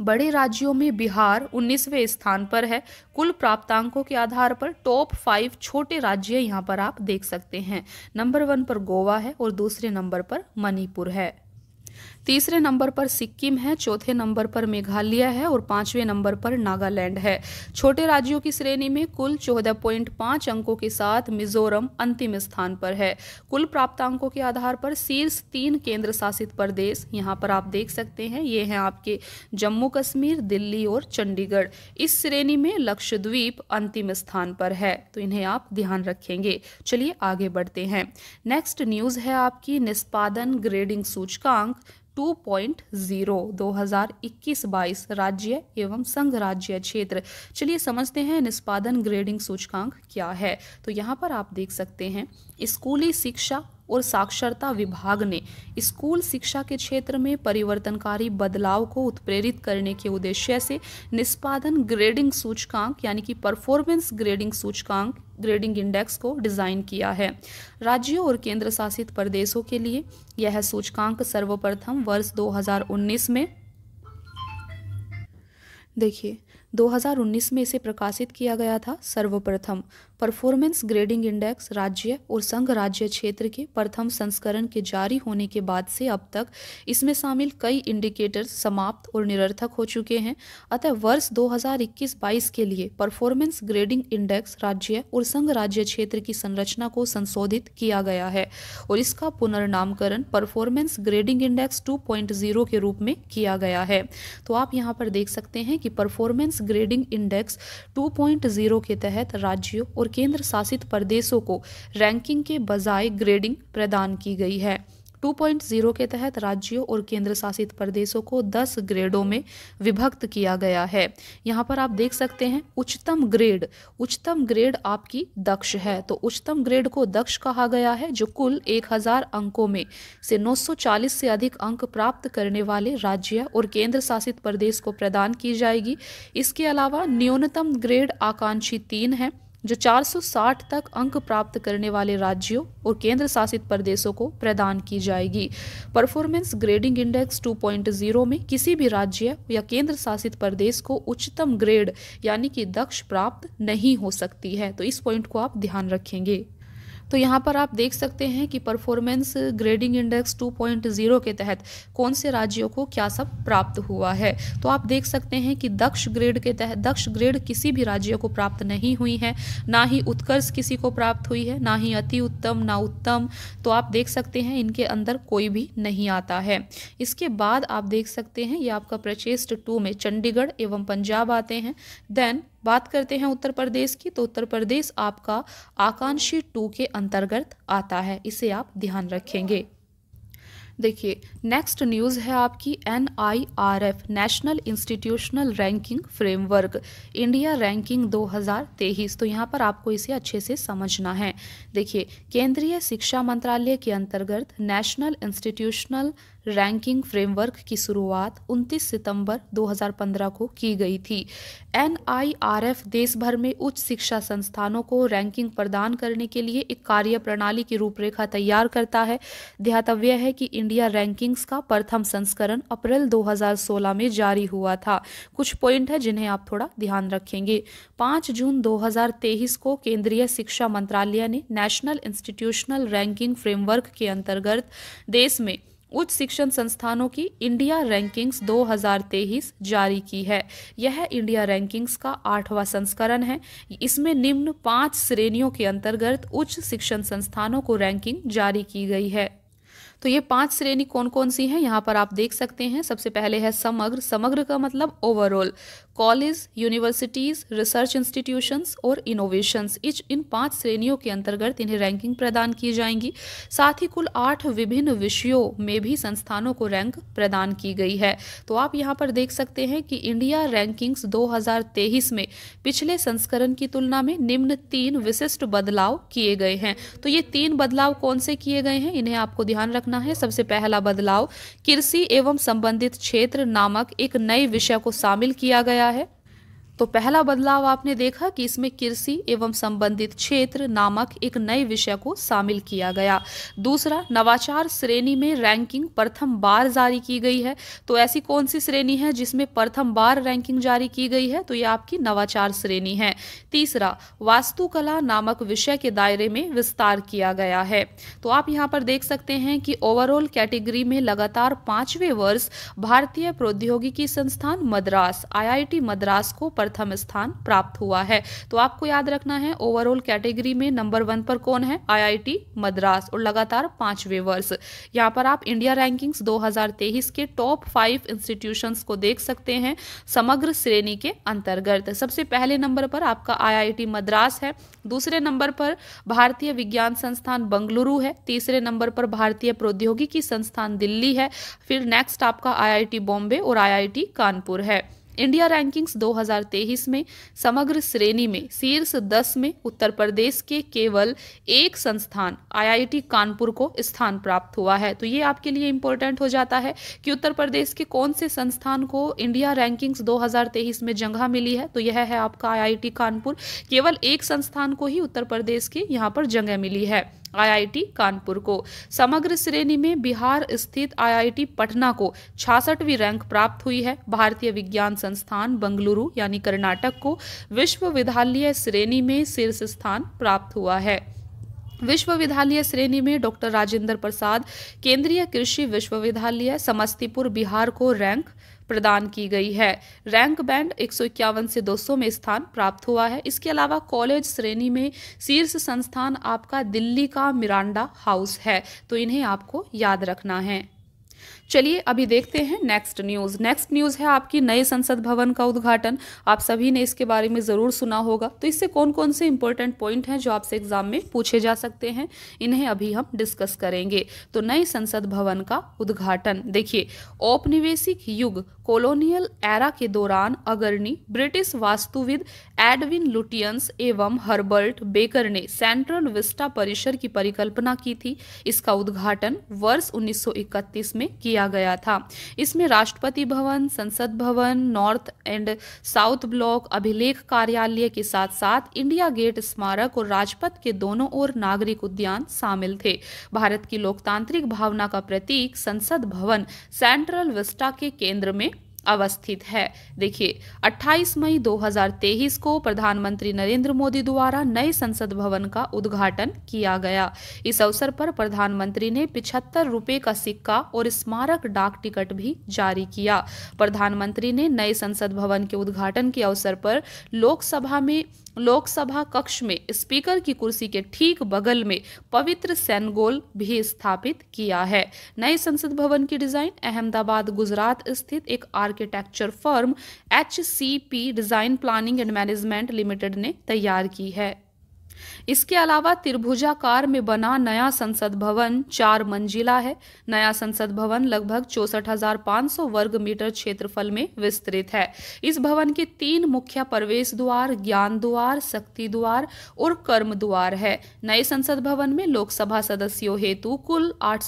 बड़े राज्यों में बिहार 19वें स्थान पर है कुल प्राप्तांकों के आधार पर टॉप फाइव छोटे राज्य यहाँ पर आप देख सकते हैं नंबर वन पर गोवा है और दूसरे नंबर पर मणिपुर है तीसरे नंबर पर सिक्किम है चौथे नंबर पर मेघालय है और पांचवें नंबर पर नागालैंड है छोटे राज्यों की श्रेणी में कुल चौदह पॉइंट पांच अंकों के साथ मिजोरम अंतिम स्थान पर है कुल प्राप्त अंकों के आधार पर शीर्ष तीन केंद्र शासित प्रदेश यहाँ पर आप देख सकते हैं ये है आपके जम्मू कश्मीर दिल्ली और चंडीगढ़ इस श्रेणी में लक्षद्वीप अंतिम स्थान पर है तो इन्हें आप ध्यान रखेंगे चलिए आगे बढ़ते हैं नेक्स्ट न्यूज़ है आपकी निष्पादन ग्रेडिंग सूचकांक 2.0 इक्कीस बाईस राज्य एवं संघ राज्य क्षेत्र चलिए समझते हैं निष्पादन ग्रेडिंग सूचकांक क्या है तो यहाँ पर आप देख सकते हैं स्कूली शिक्षा और साक्षरता विभाग ने स्कूल शिक्षा के क्षेत्र में परिवर्तनकारी बदलाव को उत्प्रेरित करने के उद्देश्य से निष्पादन ग्रेडिंग सूचकांक यानी कि परफॉर्मेंस ग्रेडिंग सूचकांक ग्रेडिंग इंडेक्स को डिज़ाइन किया है राज्यों और केंद्र शासित प्रदेशों के लिए यह सूचकांक सर्वप्रथम वर्ष 2019 में देखिए 2019 में इसे प्रकाशित किया गया था सर्वप्रथम परफॉर्मेंस ग्रेडिंग इंडेक्स राज्य और संघ राज्य क्षेत्र के प्रथम संस्करण के जारी होने के बाद से अब तक इसमें शामिल कई इंडिकेटर्स समाप्त और निरर्थक हो चुके हैं अतः वर्ष 2021-22 के लिए परफॉर्मेंस ग्रेडिंग इंडेक्स राज्य और संघ राज्य क्षेत्र की संरचना को संशोधित किया गया है और इसका पुनर्नामकरण परफॉर्मेंस ग्रेडिंग इंडेक्स टू के रूप में किया गया है तो आप यहाँ पर देख सकते हैं कि परफॉर्मेंस ग्रेडिंग इंडेक्स टू के तहत राज्यों और और केंद्र शासित प्रदेशों को रैंकिंग के बजाय ग्रेडिंग प्रदान की गई है 2.0 के तहत राज्यों और केंद्र शासित प्रदेशों को 10 ग्रेडों में विभक्त किया गया है यहाँ पर आप देख सकते हैं उच्चतम ग्रेड उच्चतम ग्रेड आपकी दक्ष है तो उच्चतम ग्रेड को दक्ष कहा गया है जो कुल 1000 अंकों में से 940 से अधिक अंक प्राप्त करने वाले राज्य और केंद्र शासित प्रदेश को प्रदान की जाएगी इसके अलावा न्यूनतम ग्रेड आकांक्षी तीन है जो 460 तक अंक प्राप्त करने वाले राज्यों और केंद्र शासित प्रदेशों को प्रदान की जाएगी परफॉर्मेंस ग्रेडिंग इंडेक्स 2.0 में किसी भी राज्य या केंद्र शासित प्रदेश को उच्चतम ग्रेड यानी कि दक्ष प्राप्त नहीं हो सकती है तो इस पॉइंट को आप ध्यान रखेंगे तो यहाँ पर आप देख सकते हैं कि परफॉर्मेंस ग्रेडिंग इंडेक्स 2.0 के तहत कौन से राज्यों को क्या सब प्राप्त हुआ है तो आप देख सकते हैं कि दक्ष ग्रेड के तहत दक्ष ग्रेड किसी भी राज्य को प्राप्त नहीं हुई है ना ही उत्कर्ष किसी को प्राप्त हुई है ना ही अति उत्तम ना उत्तम तो आप देख सकते हैं इनके अंदर कोई भी नहीं आता है इसके बाद आप देख सकते हैं ये आपका प्रचेस्ट टू में चंडीगढ़ एवं पंजाब आते हैं देन बात करते हैं उत्तर प्रदेश की तो उत्तर प्रदेश आपका आकांक्षी टू के अंतर्गत आता है इसे आप ध्यान रखेंगे देखिए नेक्स्ट न्यूज़ है आपकी N I R F national institutional ranking framework India ranking 2023 तो यहाँ पर आपको इसे अच्छे से समझना है देखिए केंद्रीय शिक्षा मंत्रालय के अंतर्गत नेशनल इंस्टीट्यूशनल रैंकिंग फ्रेमवर्क की शुरुआत 29 सितंबर 2015 को की गई थी एफ देश भर में उच्च शिक्षा संस्थानों को रैंकिंग प्रदान करने के लिए एक कार्य प्रणाली की रूपरेखा तैयार करता है ध्यातव्य है कि इंडिया रैंकिंग्स का प्रथम संस्करण अप्रैल 2016 में जारी हुआ था कुछ पॉइंट है जिन्हें आप थोड़ा ध्यान रखेंगे पाँच जून 2023 को केंद्रीय शिक्षा मंत्रालय ने नेशनल इंस्टीट्यूशनल रैंकिंग फ्रेमवर्क के अंतर्गत देश में उच्च शिक्षण संस्थानों की इंडिया रैंकिंग्स 2023 जारी की है यह इंडिया रैंकिंग्स का आठवां संस्करण है इसमें निम्न पांच श्रेणियों के अंतर्गत उच्च शिक्षण संस्थानों को रैंकिंग जारी की गई है तो ये पांच श्रेणी कौन कौन सी हैं यहाँ पर आप देख सकते हैं सबसे पहले है समग्र समग्र का मतलब overall college universities research institutions और इनोवेशंस इच इन पांच श्रेणियों के अंतर्गत इन्हें रैंकिंग प्रदान की जाएंगी साथ ही कुल आठ विभिन्न विषयों में भी संस्थानों को रैंक प्रदान की गई है तो आप यहाँ पर देख सकते हैं कि इंडिया रैंकिंग्स दो में पिछले संस्करण की तुलना में निम्न तीन विशिष्ट बदलाव किए गए हैं तो ये तीन बदलाव कौन से किए गए हैं इन्हें आपको ध्यान रख रखना है सबसे पहला बदलाव कृषि एवं संबंधित क्षेत्र नामक एक नए विषय को शामिल किया गया है तो पहला बदलाव आपने देखा कि इसमें कृषि एवं संबंधित क्षेत्र नामक एक नए विषय को शामिल किया गया दूसरा नवाचार श्रेणी में रैंकिंग प्रथम बार जारी की गई है तो ऐसी कौन सी श्रेणी है जिसमें प्रथम बार रैंकिंग जारी की गई है तो ये आपकी नवाचार श्रेणी है तीसरा वास्तुकला नामक विषय के दायरे में विस्तार किया गया है तो आप यहाँ पर देख सकते हैं कि ओवरऑल कैटेगरी में लगातार पांचवें वर्ष भारतीय प्रौद्योगिकी संस्थान मद्रास आई मद्रास को प्रथम स्थान प्राप्त हुआ है तो आपको याद रखना है ओवरऑल कैटेगरी में नंबर वन पर कौन है आईआईटी मद्रास और लगातार पांचवे वर्ष यहाँ पर आप इंडिया रैंकिंग्स 2023 के टॉप फाइव इंस्टीट्यूशन को देख सकते हैं समग्र श्रेणी के अंतर्गत सबसे पहले नंबर पर आपका आई मद्रास है दूसरे नंबर पर भारतीय विज्ञान संस्थान बंगलुरु है तीसरे नंबर पर भारतीय प्रौद्योगिकी संस्थान दिल्ली है फिर नेक्स्ट आपका आईआईटी बॉम्बे और आईआईटी कानपुर है इंडिया रैंकिंग्स 2023 में समग्र श्रेणी में शीर्ष 10 में उत्तर प्रदेश के केवल एक संस्थान आईआईटी कानपुर को स्थान प्राप्त हुआ है तो ये आपके लिए इम्पोर्टेंट हो जाता है कि उत्तर प्रदेश के कौन से संस्थान को इंडिया रैंकिंग्स 2023 में जगह मिली है तो यह है आपका आईआईटी कानपुर केवल एक संस्थान को ही उत्तर प्रदेश की यहाँ पर जगह मिली है आईआईटी कानपुर को समग्र श्रेणी में बिहार स्थित आईआईटी पटना को छियासठवीं रैंक प्राप्त हुई है भारतीय विज्ञान संस्थान बंगलुरु यानी कर्नाटक को विश्वविद्यालय श्रेणी में शीर्ष स्थान प्राप्त हुआ है विश्वविद्यालय श्रेणी में डॉक्टर राजेंद्र प्रसाद केंद्रीय कृषि विश्वविद्यालय समस्तीपुर बिहार को रैंक प्रदान की गई है रैंक बैंड एक से 200 में स्थान प्राप्त हुआ है इसके अलावा कॉलेज श्रेणी में शीर्ष संस्थान आपका दिल्ली का मिरांडा हाउस है तो इन्हें आपको याद रखना है चलिए अभी देखते हैं नेक्स्ट न्यूज़ नेक्स्ट न्यूज़ है आपकी नए संसद भवन का उद्घाटन आप सभी ने इसके बारे में ज़रूर सुना होगा तो इससे कौन कौन से इंपॉर्टेंट पॉइंट हैं जो आपसे एग्जाम में पूछे जा सकते हैं इन्हें अभी हम डिस्कस करेंगे तो नए संसद भवन का उद्घाटन देखिए औपनिवेशिक युग कॉलोनियल एरा के दौरान अग्रणी ब्रिटिश वास्तुविद एडविन लुटियंस एवं हर्बर्ट बेकर ने सेंट्रल विस्टा परिसर की परिकल्पना की थी इसका उद्घाटन वर्ष उन्नीस में किया किया गया था इसमें राष्ट्रपति भवन संसद भवन नॉर्थ एंड साउथ ब्लॉक अभिलेख कार्यालय के साथ साथ इंडिया गेट स्मारक और राजपथ के दोनों ओर नागरिक उद्यान शामिल थे भारत की लोकतांत्रिक भावना का प्रतीक संसद भवन सेंट्रल विस्टा के केंद्र में अवस्थित है देखिए 28 मई 2023 को प्रधानमंत्री नरेंद्र मोदी द्वारा नए संसद भवन का उद्घाटन किया गया इस अवसर पर प्रधानमंत्री ने पिछहत्तर रुपए का सिक्का और स्मारक डाक टिकट भी जारी किया प्रधानमंत्री ने नए संसद भवन के उद्घाटन के अवसर पर लोकसभा में लोकसभा कक्ष में स्पीकर की कुर्सी के ठीक बगल में पवित्र सैनगोल भी स्थापित किया है नए संसद भवन की डिजाइन अहमदाबाद गुजरात स्थित एक architecture firm H design planning and management limited ने तैयार की है इसके अलावा त्रिभुजाकार में बना नया संसद भवन चार मंजिला है नया संसद भवन लगभग चौसठ वर्ग मीटर क्षेत्रफल में विस्तृत है इस भवन के तीन मुख्य प्रवेश द्वार ज्ञान द्वार शक्ति द्वार और कर्म द्वार है नए संसद भवन में लोकसभा सदस्यों हेतु कुल आठ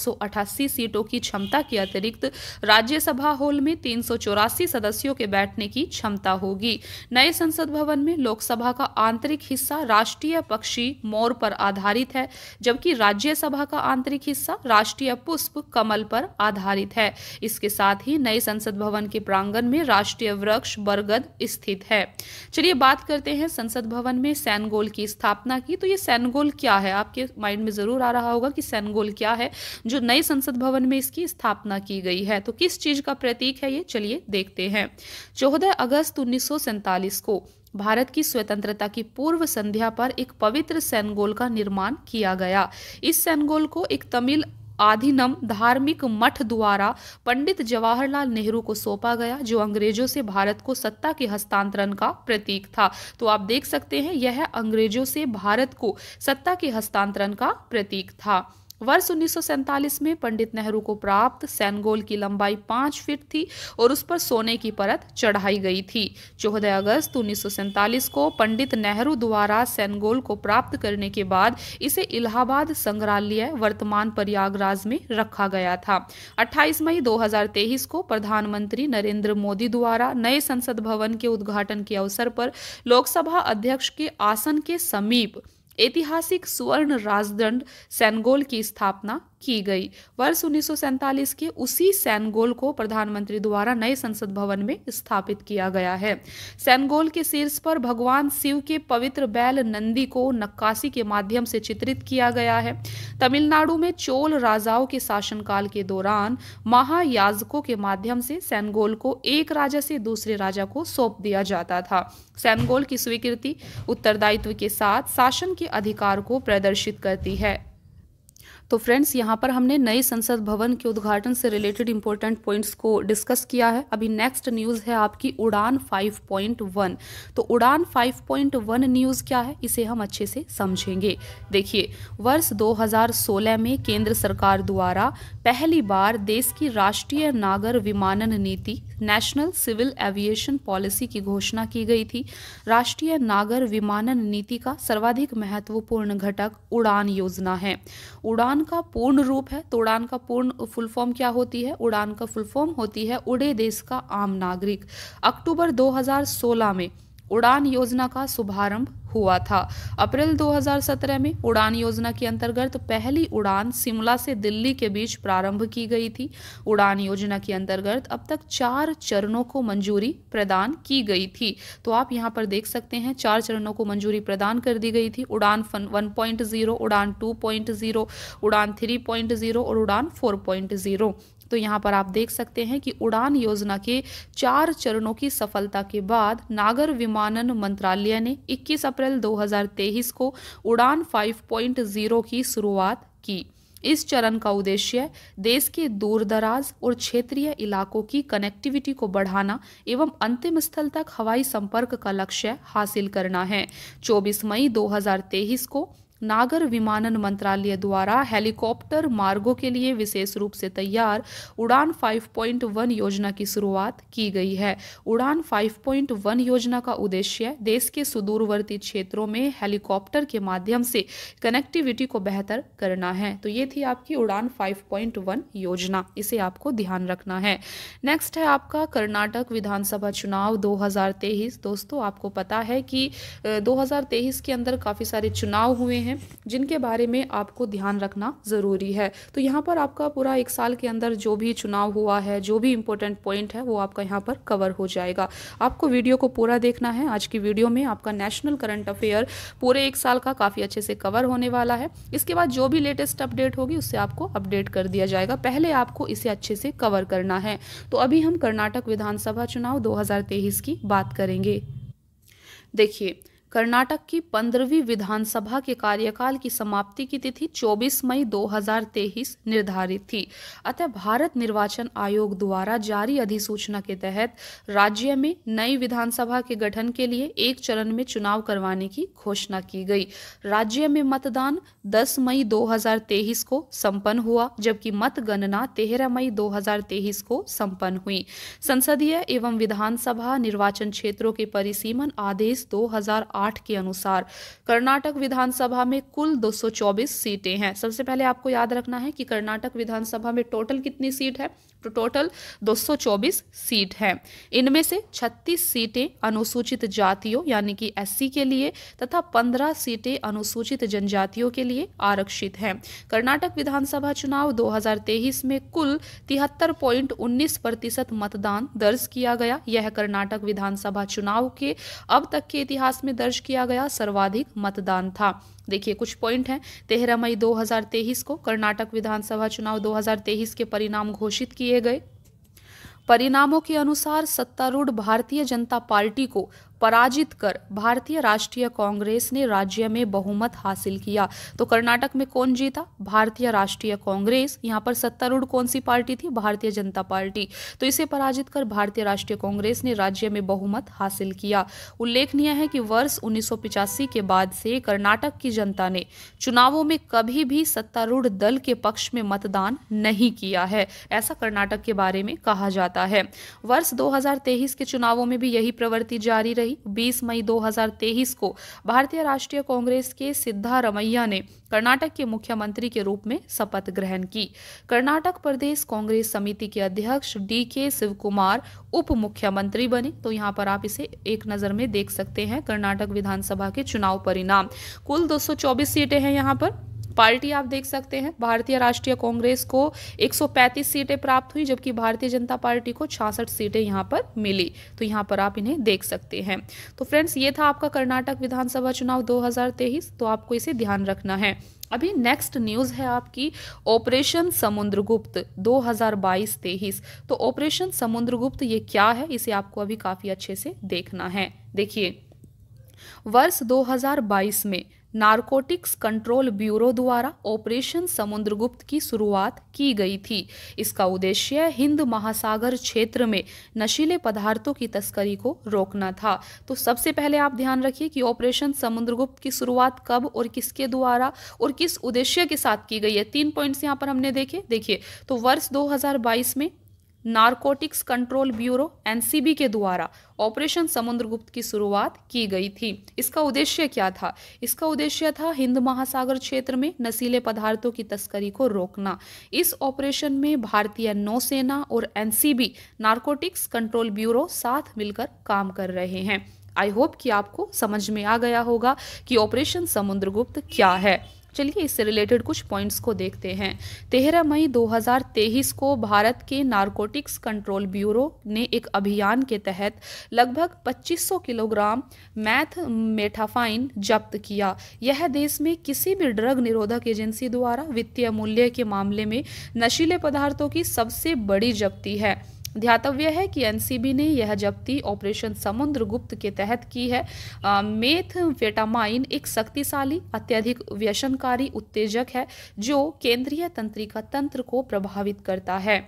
सीटों की क्षमता के अतिरिक्त राज्यसभा हॉल में तीन सदस्यों के बैठने की क्षमता होगी नए संसद भवन में लोकसभा का आंतरिक हिस्सा राष्ट्रीय पक्ष पक्षी मोर पर आधारित है जबकि राज्यसभा का आंतरिक हिस्सा राष्ट्रीय पुष्प कमल पर आधारित है इसके साथ ही नए संसद भवन के प्रांगण में राष्ट्रीय वृक्ष बरगद स्थित है चलिए बात करते हैं संसद भवन में सैनगोल की स्थापना की तो ये सैनगोल क्या है आपके माइंड में जरूर आ रहा होगा कि सैनगोल क्या है जो नए संसद भवन में इसकी स्थापना की गई है तो किस चीज का प्रतीक है ये चलिए देखते हैं चौदह अगस्त उन्नीस को भारत की स्वतंत्रता की पूर्व संध्या पर एक पवित्र सैनगोल का निर्माण किया गया इस सैनगोल को एक तमिल आधीनम धार्मिक मठ द्वारा पंडित जवाहरलाल नेहरू को सौंपा गया जो अंग्रेजों से भारत को सत्ता के हस्तांतरण का प्रतीक था तो आप देख सकते हैं यह अंग्रेजों से भारत को सत्ता के हस्तांतरण का प्रतीक था वर्ष उन्नीस में पंडित नेहरू को प्राप्त सैनगोल की लंबाई पांच फीट थी और उस पर सोने की परत चढ़ाई गई थी चौदह अगस्त उन्नीस को पंडित नेहरू द्वारा सैनगोल को प्राप्त करने के बाद इसे इलाहाबाद संग्रहालय वर्तमान प्रयागराज में रखा गया था 28 मई 2023 को प्रधानमंत्री नरेंद्र मोदी द्वारा नए संसद भवन के उद्घाटन के अवसर पर लोकसभा अध्यक्ष के आसन के समीप ऐतिहासिक सुवर्ण राजदंड सैनगोल की स्थापना की गई वर्ष उन्नीस के उसी सैनगोल को प्रधानमंत्री द्वारा नए संसद भवन में स्थापित किया गया है सैनगोल के शीर्ष पर भगवान शिव के पवित्र बैल नंदी को नक्काशी के माध्यम से चित्रित किया गया है तमिलनाडु में चोल राजाओं के शासनकाल के दौरान महायाजकों के माध्यम से सैनगोल को एक राजा से दूसरे राजा को सौंप दिया जाता था सैनगोल की स्वीकृति उत्तरदायित्व के साथ शासन के अधिकार को प्रदर्शित करती है तो फ्रेंड्स यहाँ पर हमने नए संसद भवन के उद्घाटन से रिलेटेड इंपॉर्टेंट पॉइंट्स को डिस्कस किया है अभी नेक्स्ट न्यूज़ है आपकी उड़ान 5.1 तो उड़ान 5.1 न्यूज़ क्या है इसे हम अच्छे से समझेंगे देखिए वर्ष 2016 में केंद्र सरकार द्वारा पहली बार देश की राष्ट्रीय नागर विमानन नीति नेशनल सिविल एविएशन पॉलिसी की घोषणा की गई थी राष्ट्रीय नागर विमानन नीति का सर्वाधिक महत्वपूर्ण घटक उड़ान योजना है उड़ान उड़ान का पूर्ण रूप है तो उड़ान का पूर्ण फुल फॉर्म क्या होती है उड़ान का फुल फॉर्म होती है उड़े देश का आम नागरिक अक्टूबर 2016 में उड़ान योजना का शुभारंभ हुआ था अप्रैल 2017 में उड़ान योजना के अंतर्गत पहली उड़ान शिमला से दिल्ली के बीच प्रारंभ की गई थी उड़ान योजना के अंतर्गत अब तक चार चरणों को मंजूरी प्रदान की गई थी तो आप यहाँ पर देख सकते हैं चार चरणों को मंजूरी प्रदान कर दी गई थी Udan one point zero Udan two point zero Udan three point zero और उड़ान फोर पॉइंट जीरो तो यहाँ पर आप देख सकते हैं कि उड़ान योजना के चार चरणों की सफलता के बाद नागर विमानन मंत्रालय ने 21 अप्रैल 2023 को उड़ान 5.0 की शुरुआत की इस चरण का उद्देश्य देश के दूरदराज और क्षेत्रीय इलाकों की कनेक्टिविटी को बढ़ाना एवं अंतिम स्थल तक हवाई संपर्क का लक्ष्य हासिल करना है 24 मई 2023 को नागर विमानन मंत्रालय द्वारा हेलीकॉप्टर मार्गों के लिए विशेष रूप से तैयार उड़ान 5.1 योजना की शुरुआत की गई है उड़ान 5.1 योजना का उद्देश्य देश के सुदूरवर्ती क्षेत्रों में हेलीकॉप्टर के माध्यम से कनेक्टिविटी को बेहतर करना है तो ये थी आपकी उड़ान 5.1 योजना इसे आपको ध्यान रखना है नेक्स्ट है आपका कर्नाटक विधानसभा चुनाव दो दोस्तों आपको पता है कि दो के अंदर काफ़ी सारे चुनाव हुए हैं हैं जिनके बारे में आपको ध्यान रखना ज़रूरी है तो यहाँ पर आपका पूरा एक साल के अंदर जो भी चुनाव हुआ है जो भी इम्पोर्टेंट पॉइंट है वो आपका यहाँ पर कवर हो जाएगा आपको वीडियो को पूरा देखना है आज की वीडियो में आपका नेशनल करंट अफेयर पूरे एक साल का काफ़ी अच्छे से कवर होने वाला है इसके बाद जो भी लेटेस्ट अपडेट होगी उससे आपको अपडेट कर दिया जाएगा पहले आपको इसे अच्छे से कवर करना है तो अभी हम कर्नाटक विधानसभा चुनाव दो की बात करेंगे देखिए कर्नाटक की पंद्रहवीं विधानसभा के कार्यकाल की समाप्ति की तिथि 24 मई 2023 निर्धारित थी अतः भारत निर्वाचन आयोग द्वारा जारी अधिसूचना के तहत राज्य में नई विधानसभा के गठन के लिए एक चरण में चुनाव करवाने की घोषणा की गई राज्य में मतदान 10 मई 2023 को संपन्न हुआ जबकि मतगणना 13 मई 2023 को संपन्न हुई संसदीय एवं विधानसभा निर्वाचन क्षेत्रों के परिसीमन आदेश दो 2008 के अनुसार कर्नाटक विधानसभा में कुल 224 सीटें हैं सबसे पहले आपको याद रखना है कि कर्नाटक विधानसभा में टोटल कितनी सीट है तो टोटल 224 सीट हैं इनमें से 36 सीटें अनुसूचित जातियों यानी कि एससी के लिए तथा 15 सीटें अनुसूचित जनजातियों के लिए आरक्षित हैं कर्नाटक विधानसभा चुनाव 2023 में कुल तिहत्तर प्रतिशत मतदान दर्ज किया गया यह कर्नाटक विधानसभा चुनाव के अब तक के इतिहास में दर्ज किया गया सर्वाधिक मतदान था देखिए कुछ पॉइंट हैं तेरह मई 2023 को कर्नाटक विधानसभा चुनाव 2023 के परिणाम घोषित किए गए परिणामों के अनुसार सत्तारूढ़ भारतीय जनता पार्टी को पराजित कर भारतीय राष्ट्रीय कांग्रेस ने राज्य में बहुमत हासिल किया तो कर्नाटक में कौन जीता भारतीय राष्ट्रीय कांग्रेस यहाँ पर सत्तारूढ़ कौन सी पार्टी थी भारतीय जनता पार्टी तो इसे पराजित कर भारतीय राष्ट्रीय कांग्रेस ने राज्य में बहुमत हासिल किया उल्लेखनीय है कि वर्ष उन्नीस के बाद से कर्नाटक की जनता ने चुनावों में कभी भी सत्तारूढ़ दल के पक्ष में मतदान नहीं किया है ऐसा कर्नाटक के बारे में कहा जाता है वर्ष दो के चुनावों में भी यही प्रवृत्ति जारी रही गई 20 मई 2023 को भारतीय राष्ट्रीय कांग्रेस के सिद्धारमैया ने कर्नाटक के मुख्यमंत्री के रूप में शपथ ग्रहण की कर्नाटक प्रदेश कांग्रेस समिति के अध्यक्ष डी के शिव कुमार उप मुख्यमंत्री बने तो यहाँ पर आप इसे एक नज़र में देख सकते हैं कर्नाटक विधानसभा के चुनाव परिणाम कुल 224 सीटें हैं यहाँ पर पार्टी आप देख सकते हैं भारतीय राष्ट्रीय कांग्रेस को 135 सीटें प्राप्त हुई जबकि भारतीय जनता पार्टी को छियासठ सीटें यहाँ पर मिली तो यहाँ पर आप इन्हें देख सकते हैं तो फ्रेंड्स ये था आपका कर्नाटक विधानसभा चुनाव 2023 तो आपको इसे ध्यान रखना है अभी नेक्स्ट न्यूज़ है आपकी ऑपरेशन समुद्रगुप्त 2022-23 तो ऑपरेशन समुद्रगुप्त ये क्या है इसे आपको अभी काफ़ी अच्छे से देखना है देखिए वर्ष 2022 में नारकोटिक्स कंट्रोल ब्यूरो द्वारा ऑपरेशन समुद्रगुप्त की शुरुआत की गई थी इसका उद्देश्य हिंद महासागर क्षेत्र में नशीले पदार्थों की तस्करी को रोकना था तो सबसे पहले आप ध्यान रखिए कि ऑपरेशन समुद्रगुप्त की शुरुआत कब और किसके द्वारा और किस उद्देश्य के साथ की गई है तीन पॉइंट्स यहाँ पर हमने देखे देखिए तो वर्ष दो में नारकोटिक्स कंट्रोल ब्यूरो एनसीबी के द्वारा ऑपरेशन समुद्रगुप्त की शुरुआत की गई थी इसका उद्देश्य क्या था इसका उद्देश्य था हिंद महासागर क्षेत्र में नशीले पदार्थों की तस्करी को रोकना इस ऑपरेशन में भारतीय नौसेना और एनसीबी नारकोटिक्स कंट्रोल ब्यूरो साथ मिलकर काम कर रहे हैं आई होप कि आपको समझ में आ गया होगा कि ऑपरेशन समुद्रगुप्त क्या है चलिए इससे रिलेटेड कुछ पॉइंट्स को देखते हैं तेरह मई 2023 को भारत के नारकोटिक्स कंट्रोल ब्यूरो ने एक अभियान के तहत लगभग 2500 किलोग्राम मैथ मेठाफाइन जब्त किया यह देश में किसी भी ड्रग निरोधक एजेंसी द्वारा वित्तीय मूल्य के मामले में नशीले पदार्थों की सबसे बड़ी जब्ती है ध्यातव्य है कि एनसीबी ने यह जब्ती ऑपरेशन गुप्त के तहत की है मेथ फेटामाइन एक शक्तिशाली अत्यधिक व्यसनकारी उत्तेजक है जो केंद्रीय तंत्रिका तंत्र को प्रभावित करता है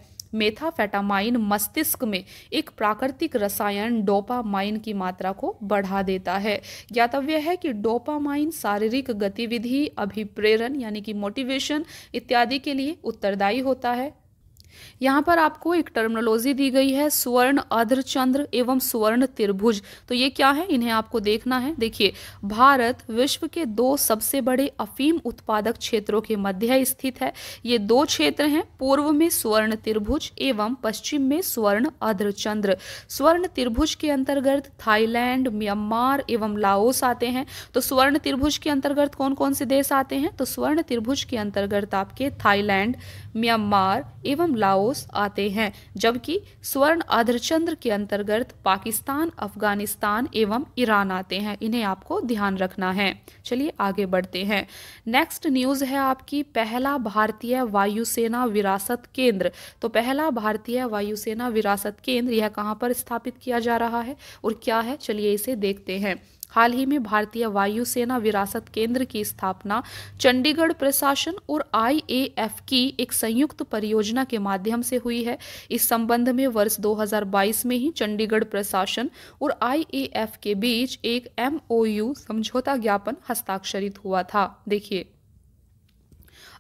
मेथाफेटामाइन मस्तिष्क में एक प्राकृतिक रसायन डोपामाइन की मात्रा को बढ़ा देता है ज्ञातव्य है कि डोपामाइन शारीरिक गतिविधि अभिप्रेरण यानी कि मोटिवेशन इत्यादि के लिए उत्तरदायी होता है यहाँ पर आपको एक टर्मिनोलॉजी दी गई है स्वर्ण अर्ध चंद्र एवं स्वर्ण त्रिभुज तो ये क्या है इन्हें आपको देखना है देखिए भारत विश्व के दो सबसे बड़े अफीम उत्पादक क्षेत्रों के मध्य स्थित है ये दो क्षेत्र हैं पूर्व में स्वर्ण त्रिभुज एवं पश्चिम में स्वर्ण अर्ध चंद्र स्वर्ण त्रिभुज के अंतर्गत थाईलैंड म्यांमार एवं लाओस आते हैं तो स्वर्ण त्रिभुज के अंतर्गत कौन कौन से देश आते हैं तो स्वर्ण त्रिभुज के अंतर्गत आपके थाईलैंड म्यांमार एवं लाओस आते हैं जबकि स्वर्ण आधरचंद्र के अंतर्गत पाकिस्तान अफगानिस्तान एवं ईरान आते हैं इन्हें आपको ध्यान रखना है चलिए आगे बढ़ते हैं नेक्स्ट न्यूज़ है आपकी पहला भारतीय वायुसेना विरासत केंद्र तो पहला भारतीय वायुसेना विरासत केंद्र यह कहाँ पर स्थापित किया जा रहा है और क्या है चलिए इसे देखते हैं हाल ही में भारतीय वायुसेना विरासत केंद्र की स्थापना चंडीगढ़ प्रशासन और आईएएफ की एक संयुक्त परियोजना के माध्यम से हुई है इस संबंध में वर्ष 2022 में ही चंडीगढ़ प्रशासन और आईएएफ के बीच एक एमओयू समझौता ज्ञापन हस्ताक्षरित हुआ था देखिए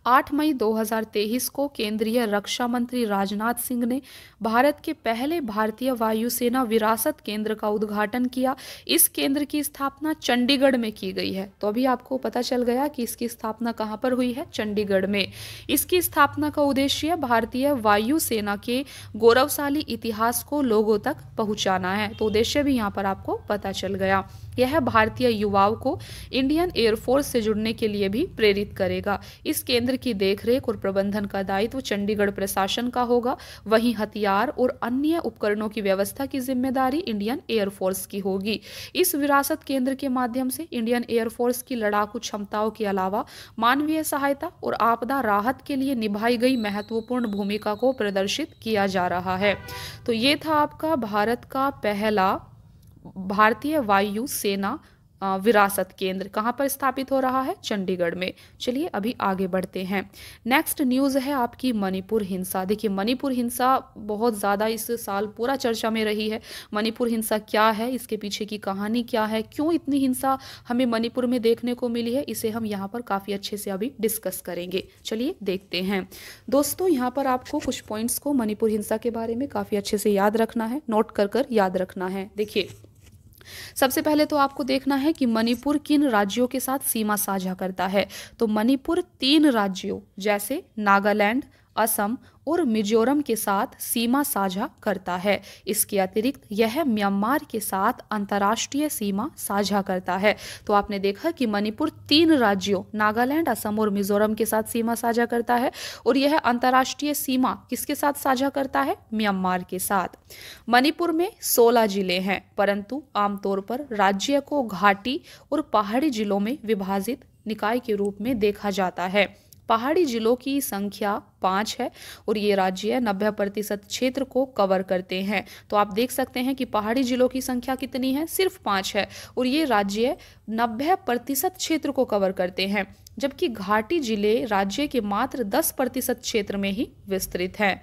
8 मई 2023 को केंद्रीय रक्षा मंत्री राजनाथ सिंह ने भारत के पहले भारतीय वायुसेना विरासत केंद्र का उद्घाटन किया इस केंद्र की स्थापना चंडीगढ़ में की गई है तो अभी आपको पता चल गया कि इसकी स्थापना कहाँ पर हुई है चंडीगढ़ में इसकी स्थापना का उद्देश्य भारतीय वायुसेना के गौरवशाली इतिहास को लोगों तक पहुँचाना है तो उद्देश्य भी यहाँ पर आपको पता चल गया यह भारतीय युवाओं को इंडियन एयरफोर्स से जुड़ने के लिए भी प्रेरित करेगा इस केंद्र की देखरेख और प्रबंधन का दायित्व चंडीगढ़ प्रशासन का होगा वहीं हथियार और अन्य उपकरणों की व्यवस्था की जिम्मेदारी इंडियन एयरफोर्स की होगी इस विरासत केंद्र के माध्यम से इंडियन एयरफोर्स की लड़ाकू क्षमताओं के अलावा मानवीय सहायता और आपदा राहत के लिए निभाई गई महत्वपूर्ण भूमिका को प्रदर्शित किया जा रहा है तो ये था आपका भारत का पहला भारतीय वायु सेना विरासत केंद्र कहाँ पर स्थापित हो रहा है चंडीगढ़ में चलिए अभी आगे बढ़ते हैं नेक्स्ट न्यूज़ है आपकी मणिपुर हिंसा देखिए मणिपुर हिंसा बहुत ज़्यादा इस साल पूरा चर्चा में रही है मणिपुर हिंसा क्या है इसके पीछे की कहानी क्या है क्यों इतनी हिंसा हमें मणिपुर में देखने को मिली है इसे हम यहाँ पर काफ़ी अच्छे से अभी डिस्कस करेंगे चलिए देखते हैं दोस्तों यहाँ पर आपको कुछ पॉइंट्स को मणिपुर हिंसा के बारे में काफ़ी अच्छे से याद रखना है नोट कर कर याद रखना है देखिए सबसे पहले तो आपको देखना है कि मणिपुर किन राज्यों के साथ सीमा साझा करता है तो मणिपुर तीन राज्यों जैसे नागालैंड असम और मिजोरम के साथ सीमा साझा करता है इसके अतिरिक्त यह म्यांमार के साथ अंतर्राष्ट्रीय सीमा साझा करता है तो आपने देखा कि मणिपुर तीन राज्यों नागालैंड असम और मिजोरम के साथ सीमा साझा करता है और यह अंतर्राष्ट्रीय सीमा किसके साथ साझा करता है म्यांमार के साथ मणिपुर में सोलह जिले हैं परंतु आमतौर पर राज्य को घाटी और पहाड़ी जिलों में विभाजित निकाय के रूप में देखा जाता है पहाड़ी जिलों की संख्या पाँच है और ये राज्य नब्बे प्रतिशत क्षेत्र को कवर करते हैं तो आप देख सकते हैं कि पहाड़ी जिलों की संख्या कितनी है सिर्फ पाँच है और ये राज्य नब्बे प्रतिशत क्षेत्र को कवर करते हैं जबकि घाटी जिले राज्य के मात्र दस प्रतिशत क्षेत्र में ही विस्तृत हैं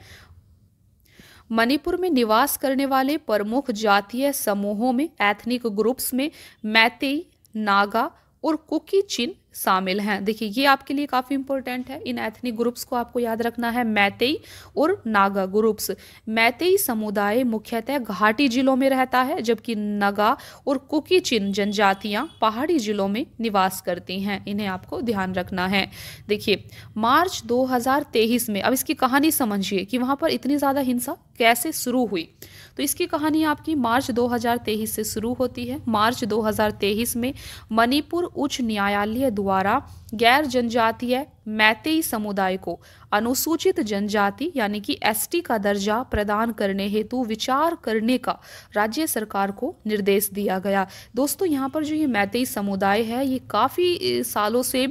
मणिपुर में निवास करने वाले प्रमुख जातीय समूहों में एथनिक ग्रुप्स में मैतेई नागा और कुकी चिन शामिल हैं देखिए ये आपके लिए काफ़ी इंपॉर्टेंट है इन एथनिक ग्रुप्स को आपको याद रखना है मैतेई और नागा ग्रुप्स मैतेई समुदाय मुख्यतः घाटी जिलों में रहता है जबकि नगा और कुकी चिन पहाड़ी जिलों में निवास करती हैं इन्हें आपको ध्यान रखना है देखिए मार्च दो में अब इसकी कहानी समझिए कि वहाँ पर इतनी ज़्यादा हिंसा कैसे शुरू हुई तो इसकी कहानी आपकी मार्च 2023 से शुरू होती है मार्च 2023 में मणिपुर उच्च न्यायालय द्वारा द्वारा गैर जनजातीय मैतेई समुदाय को अनुसूचित जनजाति यानी कि एसटी का दर्जा प्रदान करने हेतु विचार करने का राज्य सरकार को निर्देश दिया गया दोस्तों यहाँ पर जो ये मैतेई समुदाय है ये काफ़ी सालों से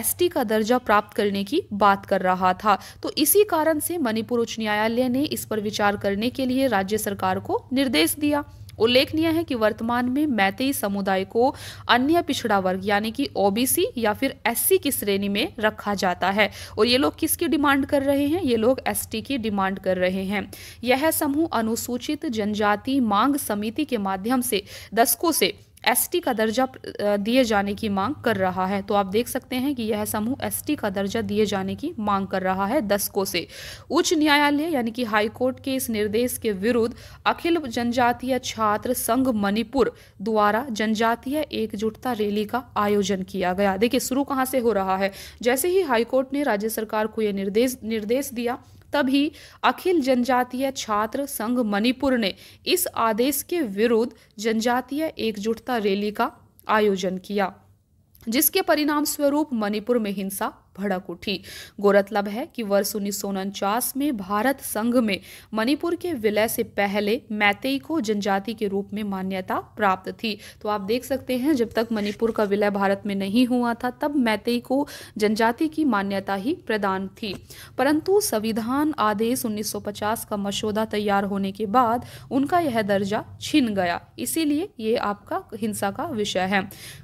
एसटी का दर्जा प्राप्त करने की बात कर रहा था तो इसी कारण से मणिपुर उच्च न्यायालय ने इस पर विचार करने के लिए राज्य सरकार को निर्देश दिया उल्लेखनीय है कि वर्तमान में मैतेई समुदाय को अन्य पिछड़ा वर्ग यानी कि ओबीसी या फिर एससी की श्रेणी में रखा जाता है और ये लोग किसकी डिमांड कर रहे हैं ये लोग एसटी की डिमांड कर रहे हैं यह समूह अनुसूचित जनजाति मांग समिति के माध्यम से दशकों से एसटी का दर्जा दिए जाने की मांग कर रहा है तो आप देख सकते हैं कि यह समूह एसटी का दर्जा दिए जाने की मांग कर रहा है दशकों से उच्च न्यायालय यानी कि हाईकोर्ट के इस निर्देश के विरुद्ध अखिल जनजातीय छात्र संघ मणिपुर द्वारा जनजातीय एकजुटता रैली का आयोजन किया गया देखिए शुरू कहाँ से हो रहा है जैसे ही हाईकोर्ट ने राज्य सरकार को यह निर्देश निर्देश दिया तभी अखिल जनजातीय छात्र संघ मणिपुर ने इस आदेश के विरुद्ध जनजातीय एकजुटता रैली का आयोजन किया जिसके परिणाम स्वरूप मणिपुर में हिंसा भड़क उठी गौरतलब है कि वर्ष उन्नीस में भारत संघ में मणिपुर के विलय से पहले मैतेई को जनजाति के रूप में मान्यता प्राप्त थी तो आप देख सकते हैं जब तक मणिपुर का विलय भारत में नहीं हुआ था तब मैतेई को जनजाति की मान्यता ही प्रदान थी परंतु संविधान आदेश 1950 का मसौदा तैयार होने के बाद उनका यह दर्जा छिन गया इसीलिए ये आपका हिंसा का विषय है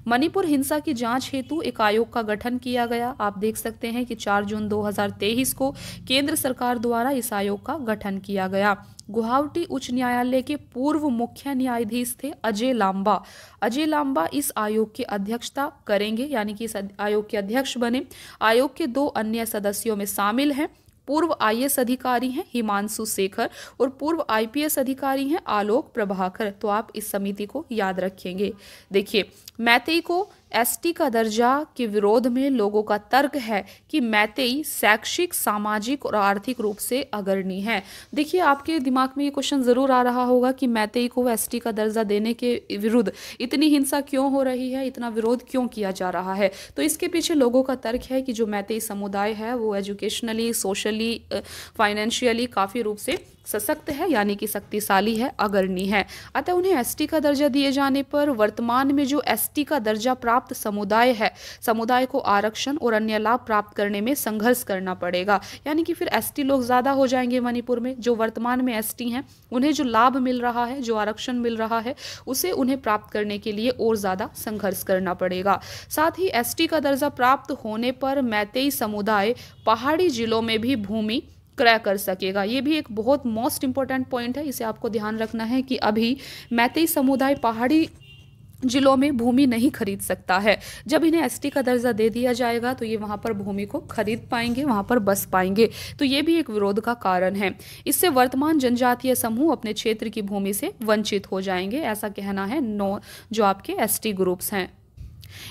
मणिपुर हिंसा की जांच हेतु एक आयोग का गठन किया गया आप देख सकते हैं कि 4 जून 2023 को केंद्र सरकार द्वारा इस आयोग का गठन किया गया गुवाहाटी उच्च न्यायालय के पूर्व मुख्य न्यायाधीश थे अजय लांबा अजय लांबा इस आयोग की अध्यक्षता करेंगे यानी कि इस आयोग के अध्यक्ष बने आयोग के दो अन्य सदस्यों में शामिल हैं पूर्व आई अधिकारी हैं हिमांशु शेखर और पूर्व आईपीएस अधिकारी हैं आलोक प्रभाकर तो आप इस समिति को याद रखेंगे देखिए मैथई को एसटी का दर्जा के विरोध में लोगों का तर्क है कि मैतेई शैक्षिक सामाजिक और आर्थिक रूप से अग्रणी है देखिए आपके दिमाग में ये क्वेश्चन ज़रूर आ रहा होगा कि मैतेई को एसटी का दर्जा देने के विरुद्ध इतनी हिंसा क्यों हो रही है इतना विरोध क्यों किया जा रहा है तो इसके पीछे लोगों का तर्क है कि जो मैतेई समुदाय है वो एजुकेशनली सोशली फाइनेंशियली काफ़ी रूप से सशक्त है यानी कि शक्तिशाली है अग्रणी है अतः उन्हें एसटी का दर्जा दिए जाने पर वर्तमान में जो एसटी का दर्जा प्राप्त समुदाय है समुदाय को आरक्षण और अन्य लाभ प्राप्त करने में संघर्ष करना पड़ेगा यानी कि फिर एसटी लोग ज़्यादा हो जाएंगे मणिपुर में जो वर्तमान में एसटी हैं उन्हें जो लाभ मिल रहा है जो आरक्षण मिल रहा है उसे उन्हें प्राप्त करने के लिए और ज़्यादा संघर्ष करना पड़ेगा साथ ही एस का दर्जा प्राप्त होने पर मैतेई समुदाय पहाड़ी जिलों में भी भूमि क्रय कर सकेगा ये भी एक बहुत मोस्ट इंपॉर्टेंट पॉइंट है इसे आपको ध्यान रखना है कि अभी मैतेई समुदाय पहाड़ी जिलों में भूमि नहीं खरीद सकता है जब इन्हें एसटी का दर्जा दे दिया जाएगा तो ये वहाँ पर भूमि को खरीद पाएंगे वहाँ पर बस पाएंगे तो ये भी एक विरोध का कारण है इससे वर्तमान जनजातीय समूह अपने क्षेत्र की भूमि से वंचित हो जाएंगे ऐसा कहना है नौ जो आपके एसटी ग्रुप्स हैं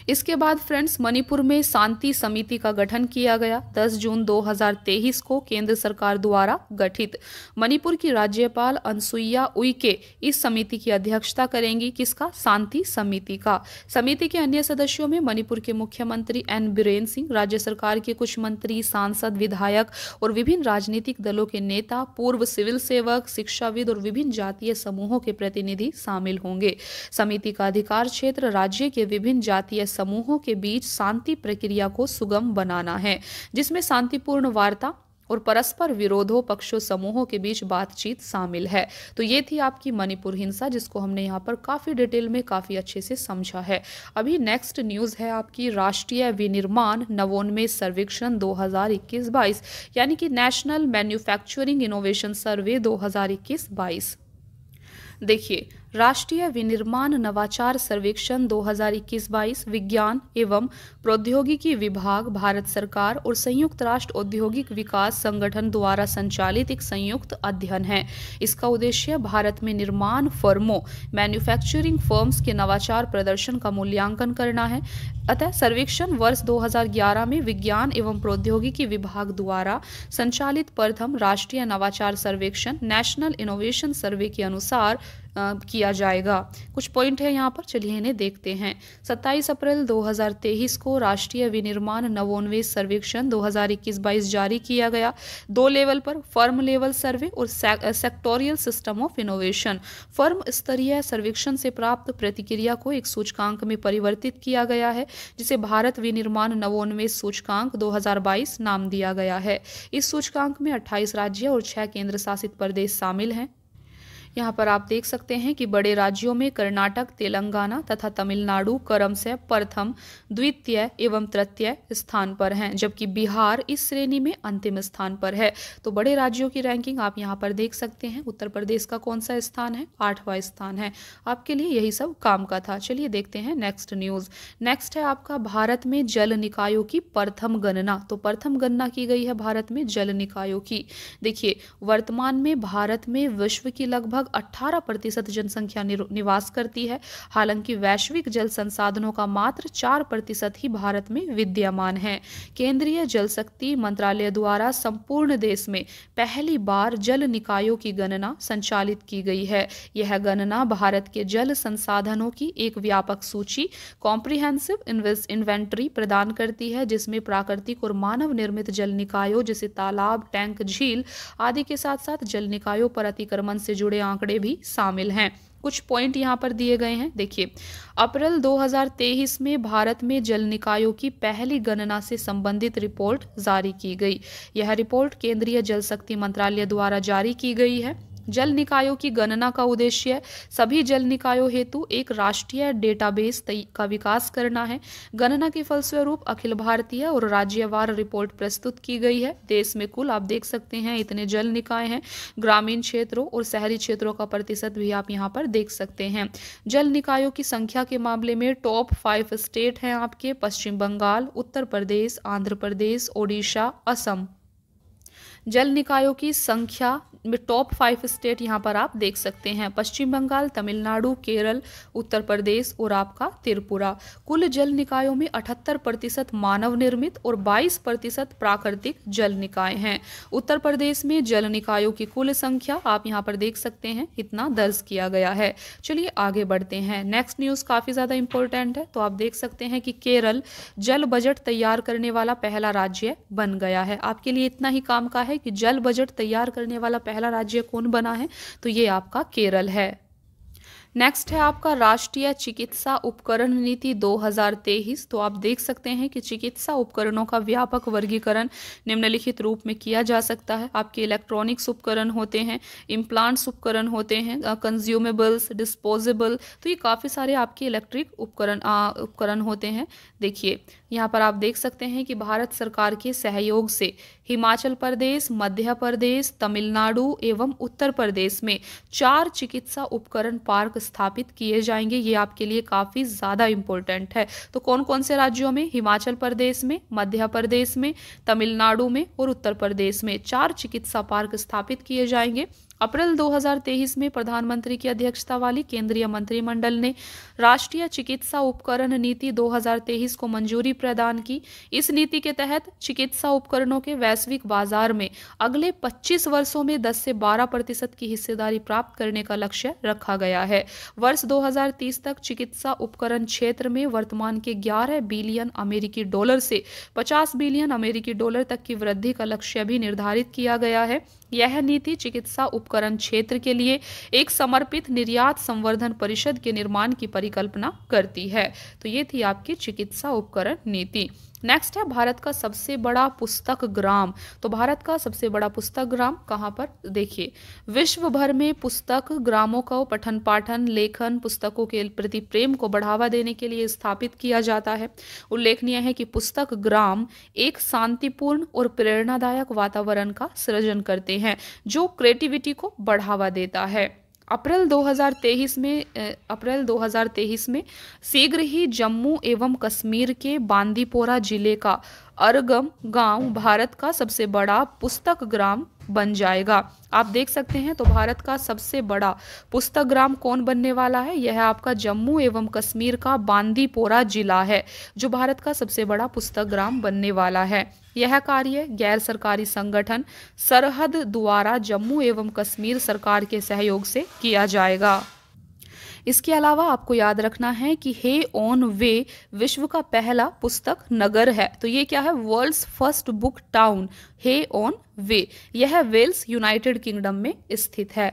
इसके बाद फ्रेंड्स मणिपुर में शांति समिति का गठन किया गया 10 जून 2023 को केंद्र सरकार द्वारा गठित मणिपुर की राज्यपाल अनसुईया उइके इस समिति की अध्यक्षता करेंगी किसका शांति समिति का समिति के अन्य सदस्यों में मणिपुर के मुख्यमंत्री एन बीरेन सिंह राज्य सरकार के कुछ मंत्री सांसद विधायक और विभिन्न राजनीतिक दलों के नेता पूर्व सिविल सेवक शिक्षाविद और विभिन्न जातीय समूहों के प्रतिनिधि शामिल होंगे समिति का अधिकार क्षेत्र राज्य के विभिन्न जाति जातीय समूहों के बीच शांति प्रक्रिया को सुगम बनाना है जिसमें शांतिपूर्ण वार्ता और परस्पर विरोधों पक्षों समूहों के बीच बातचीत शामिल है तो ये थी आपकी मणिपुर हिंसा जिसको हमने यहाँ पर काफ़ी डिटेल में काफ़ी अच्छे से समझा है अभी नेक्स्ट न्यूज़ है आपकी राष्ट्रीय विनिर्माण नवोन्मेष सर्वेक्षण 2021-22 यानी कि नेशनल मैन्युफैक्चरिंग इनोवेशन सर्वे दो 22 देखिए राष्ट्रीय विनिर्माण नवाचार सर्वेक्षण 2021-22 विज्ञान एवं प्रौद्योगिकी विभाग भारत सरकार और संयुक्त राष्ट्र औद्योगिक विकास संगठन द्वारा संचालित एक संयुक्त अध्ययन है इसका उद्देश्य भारत में निर्माण फर्मों मैन्युफैक्चरिंग फर्म्स के नवाचार प्रदर्शन का मूल्यांकन करना है अतः सर्वेक्षण वर्ष 2011 में विज्ञान एवं प्रौद्योगिकी विभाग द्वारा संचालित प्रथम राष्ट्रीय नवाचार सर्वेक्षण नेशनल इनोवेशन सर्वे के अनुसार किया जाएगा कुछ पॉइंट है यहाँ पर चलिए इन्हें देखते हैं 27 अप्रैल 2023 को राष्ट्रीय विनिर्माण नवोन्वेष सर्वेक्षण 2021-22 जारी किया गया दो लेवल पर फर्म लेवल सर्वे और sectoral system of innovation firm स्तरीय सर्वेक्षण से प्राप्त प्रतिक्रिया को एक सूचकांक में परिवर्तित किया गया है जिसे भारत विनिर्माण नवोन्वेष सूचकांक दो नाम दिया गया है इस सूचकांक में अट्ठाईस राज्य और छह केंद्र शासित प्रदेश शामिल हैं यहाँ पर आप देख सकते हैं कि बड़े राज्यों में कर्नाटक तेलंगाना तथा तमिलनाडु क्रम से प्रथम द्वितीय एवं तृतीय स्थान पर हैं जबकि बिहार इस श्रेणी में अंतिम स्थान पर है तो बड़े राज्यों की रैंकिंग आप यहाँ पर देख सकते हैं उत्तर प्रदेश का कौन सा स्थान है आठवां स्थान है आपके लिए यही सब काम का था चलिए देखते हैं नेक्स्ट न्यूज नेक्स्ट है आपका भारत में जल निकायों की प्रथम गणना तो प्रथम गणना की गई है भारत में जल निकायों की देखिए वर्तमान में भारत में विश्व की लगभग लगभग 18 प्रतिशत जनसंख्या निवास करती है हालांकि वैश्विक जल संसाधनों का मात्र 4 प्रतिशत ही भारत में विद्यमान है केंद्रीय जल शक्ति मंत्रालय द्वारा संपूर्ण देश में पहली बार जल निकायों की गणना संचालित की गई है यह गणना भारत के जल संसाधनों की एक व्यापक सूची कॉम्प्रिहेंसिव इन्वेंट्री प्रदान करती है जिसमें प्राकृतिक और मानव निर्मित जल निकायों जैसे तालाब टैंक झील आदि के साथ साथ जल निकायों पर अतिक्रमण से जुड़े आंकड़े भी शामिल हैं कुछ पॉइंट यहाँ पर दिए गए हैं देखिए अप्रैल 2023 में भारत में जल निकायों की पहली गणना से संबंधित रिपोर्ट जारी की गई यह रिपोर्ट केंद्रीय जल शक्ति मंत्रालय द्वारा जारी की गई है जल निकायों की गणना का उद्देश्य सभी जल निकायों हेतु एक राष्ट्रीय डेटाबेस का विकास करना है गणना के फलस्वरूप अखिल भारतीय और राज्यवार रिपोर्ट प्रस्तुत की गई है देश में कुल आप देख सकते हैं इतने जल निकाय हैं ग्रामीण क्षेत्रों और शहरी क्षेत्रों का प्रतिशत भी आप यहाँ पर देख सकते हैं जल निकायों की संख्या के मामले में टॉप फाइव स्टेट हैं आपके पश्चिम बंगाल उत्तर प्रदेश आंध्र प्रदेश ओडिशा असम जल निकायों की संख्या टॉप फाइव स्टेट यहाँ पर आप देख सकते हैं पश्चिम बंगाल तमिलनाडु केरल उत्तर प्रदेश और आपका त्रिपुरा कुल जल निकायों में अठहत्तर प्रतिशत मानव निर्मित और बाईस प्रतिशत प्राकृतिक जल निकाय हैं उत्तर प्रदेश में जल निकायों की कुल संख्या आप यहाँ पर देख सकते हैं इतना दर्ज किया गया है चलिए आगे बढ़ते हैं नेक्स्ट न्यूज़ काफ़ी ज़्यादा इंपॉर्टेंट है तो आप देख सकते हैं कि केरल जल बजट तैयार करने वाला पहला राज्य बन गया है आपके लिए इतना ही काम का है कि जल बजट तैयार करने वाला पहला राज्य कौन बना है तो ये आपका केरल है नेक्स्ट है आपका राष्ट्रीय चिकित्सा उपकरण नीति 2023 तो आप देख सकते हैं कि चिकित्सा उपकरणों का व्यापक वर्गीकरण निम्नलिखित रूप में किया जा सकता है आपके इलेक्ट्रॉनिक्स उपकरण होते हैं इम्प्लांट्स उपकरण होते हैं कंज्यूमेबल्स डिस्पोजेबल तो ये काफ़ी सारे आपके इलेक्ट्रिक उपकरण उपकरण होते हैं देखिए यहाँ पर आप देख सकते हैं कि भारत सरकार के सहयोग से हिमाचल प्रदेश मध्य प्रदेश तमिलनाडु एवं उत्तर प्रदेश में चार चिकित्सा उपकरण पार्क स्थापित किए जाएंगे ये आपके लिए काफ़ी ज़्यादा इम्पोर्टेंट है तो कौन कौन से राज्यों में हिमाचल प्रदेश में मध्य प्रदेश में तमिलनाडु में और उत्तर प्रदेश में चार चिकित्सा पार्क स्थापित किए जाएंगे अप्रैल 2023 में प्रधानमंत्री की अध्यक्षता वाली केंद्रीय मंत्रिमंडल ने राष्ट्रीय चिकित्सा उपकरण नीति 2023 को मंजूरी प्रदान की इस नीति के तहत चिकित्सा उपकरणों के वैश्विक बाजार में अगले 25 वर्षों में 10 से 12 प्रतिशत की हिस्सेदारी प्राप्त करने का लक्ष्य रखा गया है वर्ष 2030 तक चिकित्सा उपकरण क्षेत्र में वर्तमान के ग्यारह बिलियन अमेरिकी डॉलर से पचास बिलियन अमेरिकी डॉलर तक की वृद्धि का लक्ष्य भी निर्धारित किया गया है यह नीति चिकित्सा उपकरण क्षेत्र के लिए एक समर्पित निर्यात संवर्धन परिषद के निर्माण की परिकल्पना करती है तो ये थी आपकी चिकित्सा उपकरण नीति नेक्स्ट है भारत का सबसे बड़ा पुस्तक ग्राम तो भारत का सबसे बड़ा पुस्तक ग्राम कहाँ पर देखिए विश्व भर में पुस्तक ग्रामों का पठन पाठन लेखन पुस्तकों के प्रति प्रेम को बढ़ावा देने के लिए स्थापित किया जाता है उल्लेखनीय है कि पुस्तक ग्राम एक शांतिपूर्ण और प्रेरणादायक वातावरण का सृजन करते हैं जो क्रिएटिविटी को बढ़ावा देता है अप्रैल 2023 में अप्रैल 2023 में शीघ्र ही जम्मू एवं कश्मीर के बांदीपोरा जिले का अरगम गांव भारत का सबसे बड़ा पुस्तक ग्राम बन जाएगा आप देख सकते हैं तो भारत का सबसे बड़ा पुस्तक ग्राम कौन बनने वाला है यह आपका जम्मू एवं कश्मीर का बांदीपोरा जिला है जो भारत का सबसे बड़ा पुस्तक ग्राम बनने वाला है यह कार्य गैर सरकारी संगठन सरहद द्वारा जम्मू एवं कश्मीर सरकार के सहयोग से किया जाएगा इसके अलावा आपको याद रखना है कि हे ऑन वे विश्व का पहला पुस्तक नगर है तो ये क्या है world's first book town Hay on Wye यह वेल्स यूनाइटेड किंगडम में स्थित है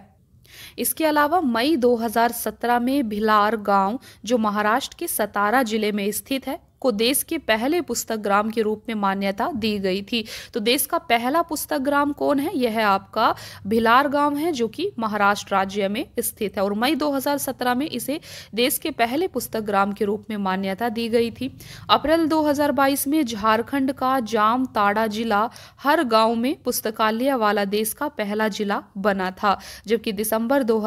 इसके अलावा मई 2017 में भिलार गांव जो महाराष्ट्र के सतारा जिले में स्थित है को देश के पहले पुस्तक ग्राम के रूप में मान्यता दी गई थी तो देश का पहला पुस्तक ग्राम कौन है यह है आपका भिलार गांव है जो कि महाराष्ट्र राज्य में स्थित है और मई 2017 में इसे देश के पहले पुस्तक ग्राम के रूप में मान्यता दी गई थी अप्रैल 2022 में झारखंड का जाम ताड़ा जिला हर गांव में पुस्तकालय वाला देश का पहला जिला बना था जबकि दिसंबर दो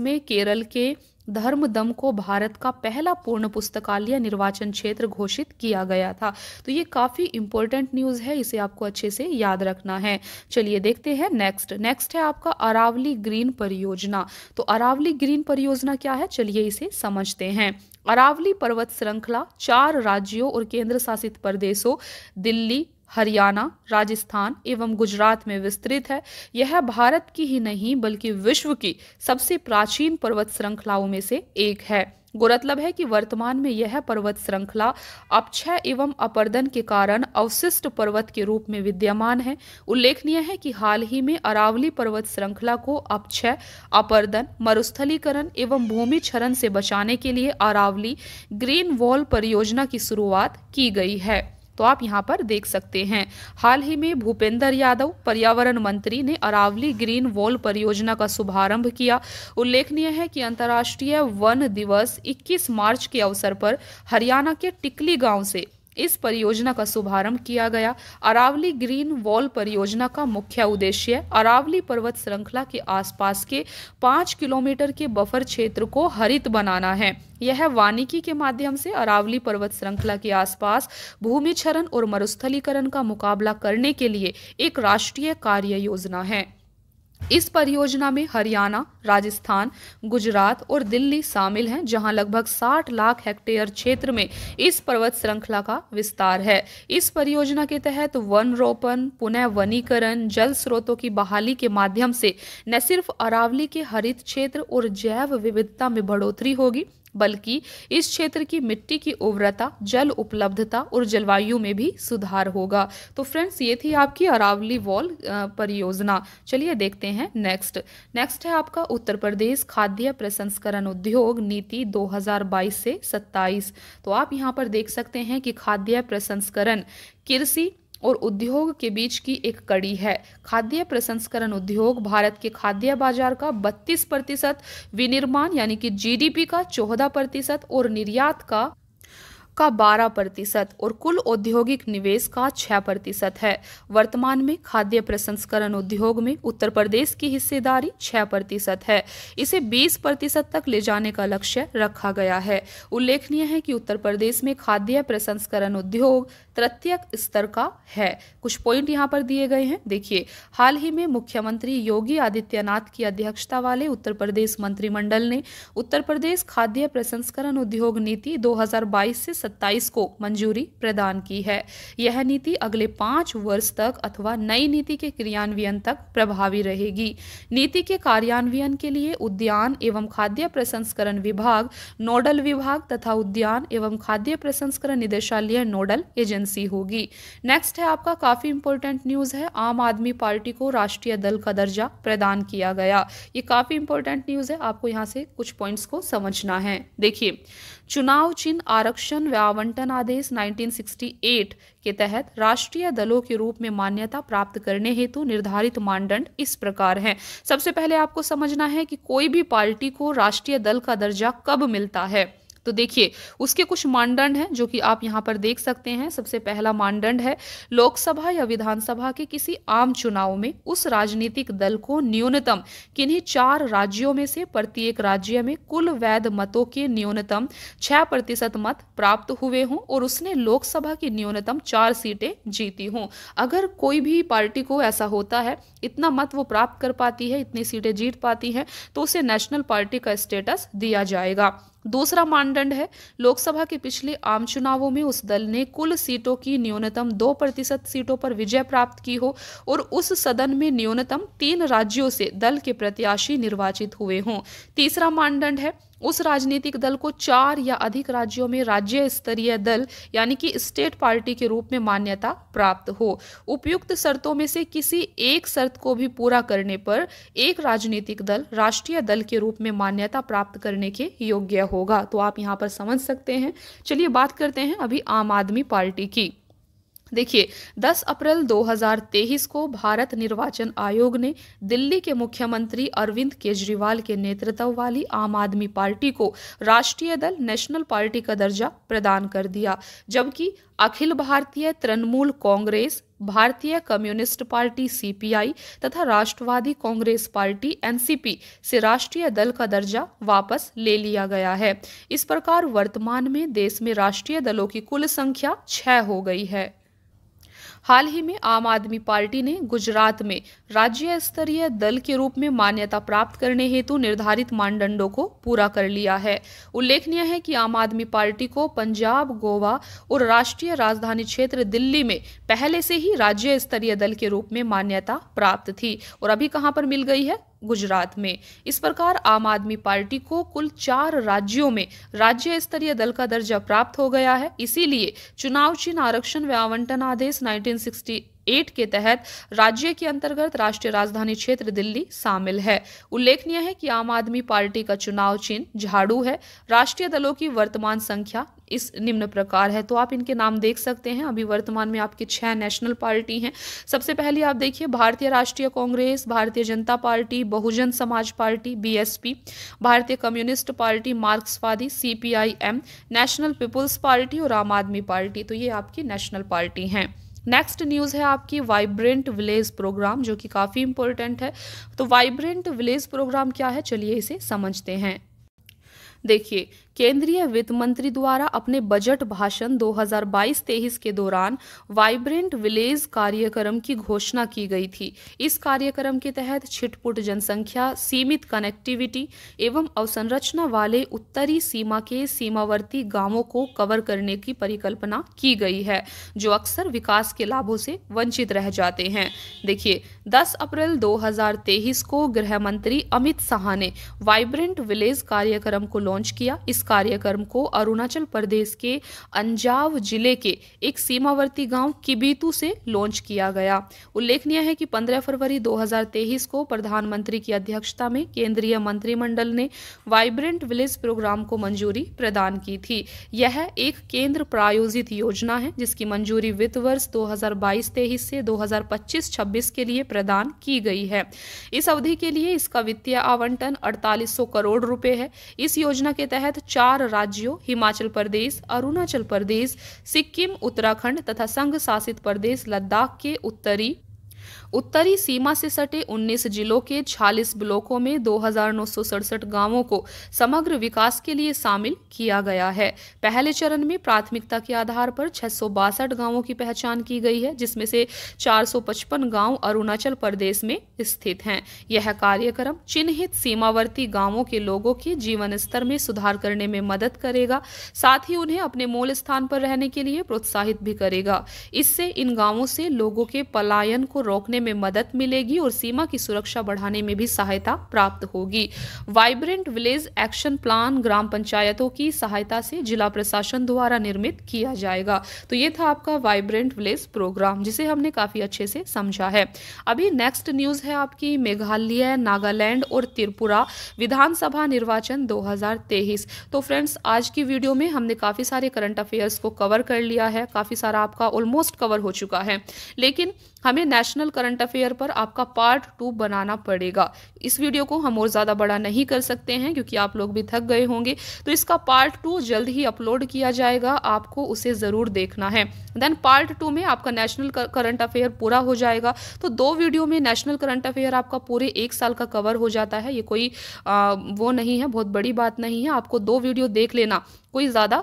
में केरल के धर्म दम को भारत का पहला पूर्ण पुस्तकालय निर्वाचन क्षेत्र घोषित किया गया था तो ये काफ़ी इंपॉर्टेंट न्यूज़ है इसे आपको अच्छे से याद रखना है चलिए देखते हैं नेक्स्ट नेक्स्ट है आपका अरावली ग्रीन परियोजना तो अरावली ग्रीन परियोजना क्या है चलिए इसे समझते हैं अरावली पर्वत श्रृंखला चार राज्यों और केंद्र शासित प्रदेशों दिल्ली हरियाणा राजस्थान एवं गुजरात में विस्तृत है यह भारत की ही नहीं बल्कि विश्व की सबसे प्राचीन पर्वत श्रृंखलाओं में से एक है गौरतलब है कि वर्तमान में यह पर्वत श्रृंखला अपक्षय एवं अपर्दन के कारण अवशिष्ट पर्वत के रूप में विद्यमान है उल्लेखनीय है कि हाल ही में अरावली पर्वत श्रृंखला को अपक्षय अपर्दन मरुस्थलीकरण एवं भूमि क्षरण से बचाने के लिए अरावली ग्रीन वॉल परियोजना की शुरुआत की गई है तो आप यहाँ पर देख सकते हैं हाल ही में भूपेंद्र यादव पर्यावरण मंत्री ने अरावली ग्रीन वॉल परियोजना का शुभारंभ किया उल्लेखनीय है कि अंतर्राष्ट्रीय वन दिवस 21 मार्च के अवसर पर हरियाणा के टिकली गांव से इस परियोजना का शुभारंभ किया गया अरावली ग्रीन वॉल परियोजना का मुख्य उद्देश्य अरावली पर्वत श्रृंखला के आसपास के पाँच किलोमीटर के बफर क्षेत्र को हरित बनाना है यह वानिकी के माध्यम से अरावली पर्वत श्रृंखला के आसपास भूमि क्षरण और मरुस्थलीकरण का मुकाबला करने के लिए एक राष्ट्रीय कार्य योजना है इस परियोजना में हरियाणा राजस्थान गुजरात और दिल्ली शामिल हैं जहां लगभग 60 लाख हेक्टेयर क्षेत्र में इस पर्वत श्रृंखला का विस्तार है इस परियोजना के तहत वन रोपण पुनः वनीकरण जल स्रोतों की बहाली के माध्यम से न सिर्फ अरावली के हरित क्षेत्र और जैव विविधता में बढ़ोतरी होगी बल्कि इस क्षेत्र की मिट्टी की उर्वरता जल उपलब्धता और जलवायु में भी सुधार होगा तो फ्रेंड्स ये थी आपकी अरावली वॉल परियोजना चलिए देखते हैं नेक्स्ट नेक्स्ट है आपका उत्तर प्रदेश खाद्य प्रसंस्करण उद्योग नीति 2022 से 27 तो आप यहाँ पर देख सकते हैं कि खाद्य प्रसंस्करण कृषि और उद्योग के बीच की एक कड़ी है खाद्य प्रसंस्करण उद्योग भारत के खाद्य बाजार का 32 प्रतिशत विनिर्माण यानी कि जीडीपी का 14 प्रतिशत और निर्यात का का 12 प्रतिशत और कुल औद्योगिक निवेश का 6 प्रतिशत है वर्तमान में खाद्य प्रसंस्करण उद्योग में उत्तर प्रदेश की हिस्सेदारी 6 प्रतिशत है इसे 20 प्रतिशत तक ले जाने का लक्ष्य रखा गया है उल्लेखनीय है कि उत्तर प्रदेश में खाद्य प्रसंस्करण उद्योग तृतीय स्तर का है कुछ पॉइंट यहाँ पर दिए गए हैं देखिए हाल ही में मुख्यमंत्री योगी आदित्यनाथ की अध्यक्षता वाले उत्तर प्रदेश मंत्रिमंडल ने उत्तर प्रदेश खाद्य प्रसंस्करण उद्योग नीति 2022 से 2027 को मंजूरी प्रदान की है यह नीति अगले पाँच वर्ष तक अथवा नई नीति के क्रियान्वयन तक प्रभावी रहेगी नीति के कार्यान्वयन के लिए उद्यान एवं खाद्य प्रसंस्करण विभाग नोडल विभाग तथा उद्यान एवं खाद्य प्रसंस्करण निदेशालय नोडल एजेंसी होगी नेक्स्ट है आपका काफी इंपोर्टेंट न्यूज है आम आदमी पार्टी को राष्ट्रीय दल का दर्जा प्रदान किया गया ये काफी इंपोर्टेंट न्यूज है आपको यहाँ से कुछ पॉइंट्स को समझना है देखिए चुनाव चिन्ह आरक्षण व आवंटन आदेश 1968 के तहत राष्ट्रीय दलों के रूप में मान्यता प्राप्त करने हेतु निर्धारित मानदंड इस प्रकार हैं सबसे पहले आपको समझना है कि कोई भी पार्टी को राष्ट्रीय दल का दर्जा कब मिलता है तो देखिए उसके कुछ मानदंड हैं जो कि आप यहाँ पर देख सकते हैं सबसे पहला मानदंड है लोकसभा या विधानसभा के किसी आम चुनाव में उस राजनीतिक दल को न्यूनतम किन्हीं चार राज्यों में से प्रत्येक राज्य में कुल वैध मतों के न्यूनतम छह प्रतिशत मत प्राप्त हुए हों और उसने लोकसभा की न्यूनतम चार सीटें जीती हों अगर कोई भी पार्टी को ऐसा होता है इतना मत वो प्राप्त कर पाती है इतनी सीटें जीत पाती है तो उसे नेशनल पार्टी का स्टेटस दिया जाएगा दूसरा मानदंड है लोकसभा के पिछले आम चुनावों में उस दल ने कुल सीटों की न्यूनतम दो प्रतिशत सीटों पर विजय प्राप्त की हो और उस सदन में न्यूनतम तीन राज्यों से दल के प्रत्याशी निर्वाचित हुए हों तीसरा मानदंड है उस राजनीतिक दल को चार या अधिक राज्यों में राज्य स्तरीय दल यानी कि स्टेट पार्टी के रूप में मान्यता प्राप्त हो उपयुक्त शर्तों में से किसी एक शर्त को भी पूरा करने पर एक राजनीतिक दल राष्ट्रीय दल के रूप में मान्यता प्राप्त करने के योग्य होगा तो आप यहाँ पर समझ सकते हैं चलिए बात करते हैं अभी आम आदमी पार्टी की देखिए 10 अप्रैल 2023 को भारत निर्वाचन आयोग ने दिल्ली के मुख्यमंत्री अरविंद केजरीवाल के नेतृत्व वाली आम आदमी पार्टी को राष्ट्रीय दल नेशनल पार्टी का दर्जा प्रदान कर दिया जबकि अखिल भारतीय तृणमूल कांग्रेस भारतीय कम्युनिस्ट पार्टी सीपीआई तथा राष्ट्रवादी कांग्रेस पार्टी एनसीपी से राष्ट्रीय दल का दर्जा वापस ले लिया गया है इस प्रकार वर्तमान में देश में राष्ट्रीय दलों की कुल संख्या छः हो गई है हाल ही में आम आदमी पार्टी ने गुजरात में राज्य स्तरीय दल के रूप में मान्यता प्राप्त करने हेतु निर्धारित मानदंडों को पूरा कर लिया है उल्लेखनीय है कि आम आदमी पार्टी को पंजाब गोवा और राष्ट्रीय राजधानी क्षेत्र दिल्ली में पहले से ही राज्य स्तरीय दल के रूप में मान्यता प्राप्त थी और अभी कहाँ पर मिल गई है गुजरात में इस प्रकार आम आदमी पार्टी को कुल चार राज्यों में राज्य स्तरीय दल का दर्जा प्राप्त हो गया है इसीलिए चुनाव चिन्ह आरक्षण व आवंटन आदेश 1960 एट के तहत राज्य के अंतर्गत राष्ट्रीय राजधानी क्षेत्र दिल्ली शामिल है उल्लेखनीय है कि आम आदमी पार्टी का चुनाव चिन्ह झाड़ू है राष्ट्रीय दलों की वर्तमान संख्या इस निम्न प्रकार है तो आप इनके नाम देख सकते हैं अभी वर्तमान में आपके छह नेशनल पार्टी हैं सबसे पहले आप देखिए भारतीय राष्ट्रीय कांग्रेस भारतीय जनता party Bahujan Samaj party BSP Bharatiya communist party मार्क्सवादी सीपीआईएम नेशनल पीपुल्स पार्टी और आम आदमी पार्टी तो ये आपकी नेशनल पार्टी हैं नेक्स्ट न्यूज़ है आपकी वाइब्रेंट विलेज प्रोग्राम जो कि काफ़ी इंपॉर्टेंट है तो वाइब्रेंट विलेज प्रोग्राम क्या है चलिए इसे समझते हैं देखिए केंद्रीय वित्त मंत्री द्वारा अपने बजट भाषण 2022-23 के दौरान वाइब्रेंट विलेज कार्यक्रम की घोषणा की गई थी इस कार्यक्रम के तहत छिटपुट जनसंख्या सीमित कनेक्टिविटी एवं अवसंरचना वाले उत्तरी सीमा के सीमावर्ती गांवों को कवर करने की परिकल्पना की गई है जो अक्सर विकास के लाभों से वंचित रह जाते हैं देखिए 10 अप्रैल 2023 को गृह मंत्री अमित शाह ने वाइब्रेंट विलेज कार्यक्रम को लॉन्च किया इस कार्यक्रम को अरुणाचल प्रदेश के अंजाव जिले के एक सीमावर्ती गांव किबीतू से लॉन्च किया गया उल्लेखनीय है कि 15 फरवरी 2023 को प्रधानमंत्री की अध्यक्षता में केंद्रीय मंत्रिमंडल ने वाइब्रेंट विलेज प्रोग्राम को मंजूरी प्रदान की थी यह एक केंद्र प्रायोजित योजना है जिसकी मंजूरी वित्त वर्ष दो हजार से दो 26 के लिए प्रदान की गई है इस अवधि के लिए इसका वित्तीय आवंटन अड़तालीस करोड़ रुपए है इस योजना के तहत चार राज्यों हिमाचल प्रदेश अरुणाचल प्रदेश सिक्किम उत्तराखंड तथा संघ शासित प्रदेश लद्दाख के उत्तरी उत्तरी सीमा से सटे 19 जिलों के 46 ब्लॉकों में दो गांवों को समग्र विकास के लिए शामिल किया गया है पहले चरण में प्राथमिकता के आधार पर छह गांवों की पहचान की गई है जिसमें से 455 गांव अरुणाचल प्रदेश में स्थित हैं यह कार्यक्रम चिन्हित सीमावर्ती गांवों के लोगों के जीवन स्तर में सुधार करने में मदद करेगा साथ ही उन्हें अपने मूल स्थान पर रहने के लिए प्रोत्साहित भी करेगा इससे इन गाँवों से लोगों के पलायन को रोक रोकने में मदद मिलेगी और सीमा की सुरक्षा बढ़ाने में भी सहायता प्राप्त होगी वाइब्रेंट विलेज एक्शन प्लान ग्राम पंचायतों की सहायता से जिला प्रशासन द्वारा निर्मित किया जाएगा तो ये था आपका वाइब्रेंट विलेज प्रोग्राम जिसे हमने काफी अच्छे से समझा है अभी नेक्स्ट न्यूज है आपकी मेघालय नागालैंड और त्रिपुरा विधानसभा निर्वाचन 2023 तो फ्रेंड्स आज की वीडियो में हमने काफी सारे करंट अफेयर्स को कवर कर लिया है काफी सारा आपका ऑलमोस्ट कवर हो चुका है लेकिन हमें नेशनल करंट अफेयर पर आपका पार्ट टू बनाना पड़ेगा इस वीडियो को हम और ज़्यादा बड़ा नहीं कर सकते हैं क्योंकि आप लोग भी थक गए होंगे तो इसका पार्ट टू जल्द ही अपलोड किया जाएगा आपको उसे ज़रूर देखना है देन पार्ट टू में आपका नेशनल करंट अफेयर पूरा हो जाएगा तो दो वीडियो में नेशनल करंट अफेयर आपका पूरे एक साल का कवर हो जाता है ये कोई आ, वो नहीं है बहुत बड़ी बात नहीं है आपको दो वीडियो देख लेना कोई ज़्यादा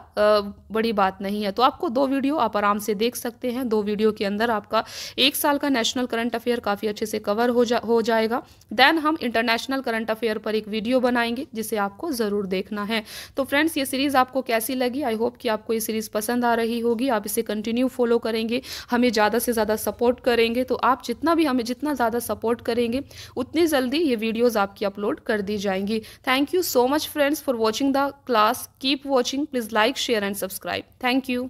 बड़ी बात नहीं है तो आपको दो वीडियो आप आराम से देख सकते हैं दो वीडियो के अंदर आपका एक साल का नेशनल करंट अफेयर काफ़ी अच्छे से कवर हो जा हो जाएगा देन हम इंटरनेशनल करंट अफेयर पर एक वीडियो बनाएंगे जिसे आपको ज़रूर देखना है तो फ्रेंड्स ये सीरीज़ आपको कैसी लगी आई होप कि आपको ये सीरीज़ पसंद आ रही होगी आप इसे कंटिन्यू फॉलो करेंगे हमें ज़्यादा से ज़्यादा सपोर्ट करेंगे तो आप जितना भी हमें जितना ज़्यादा सपोर्ट करेंगे उतनी जल्दी ये वीडियोज़ आपकी अपलोड कर दी जाएंगी thank you so much friends for watching the class keep watching please like share and subscribe thank you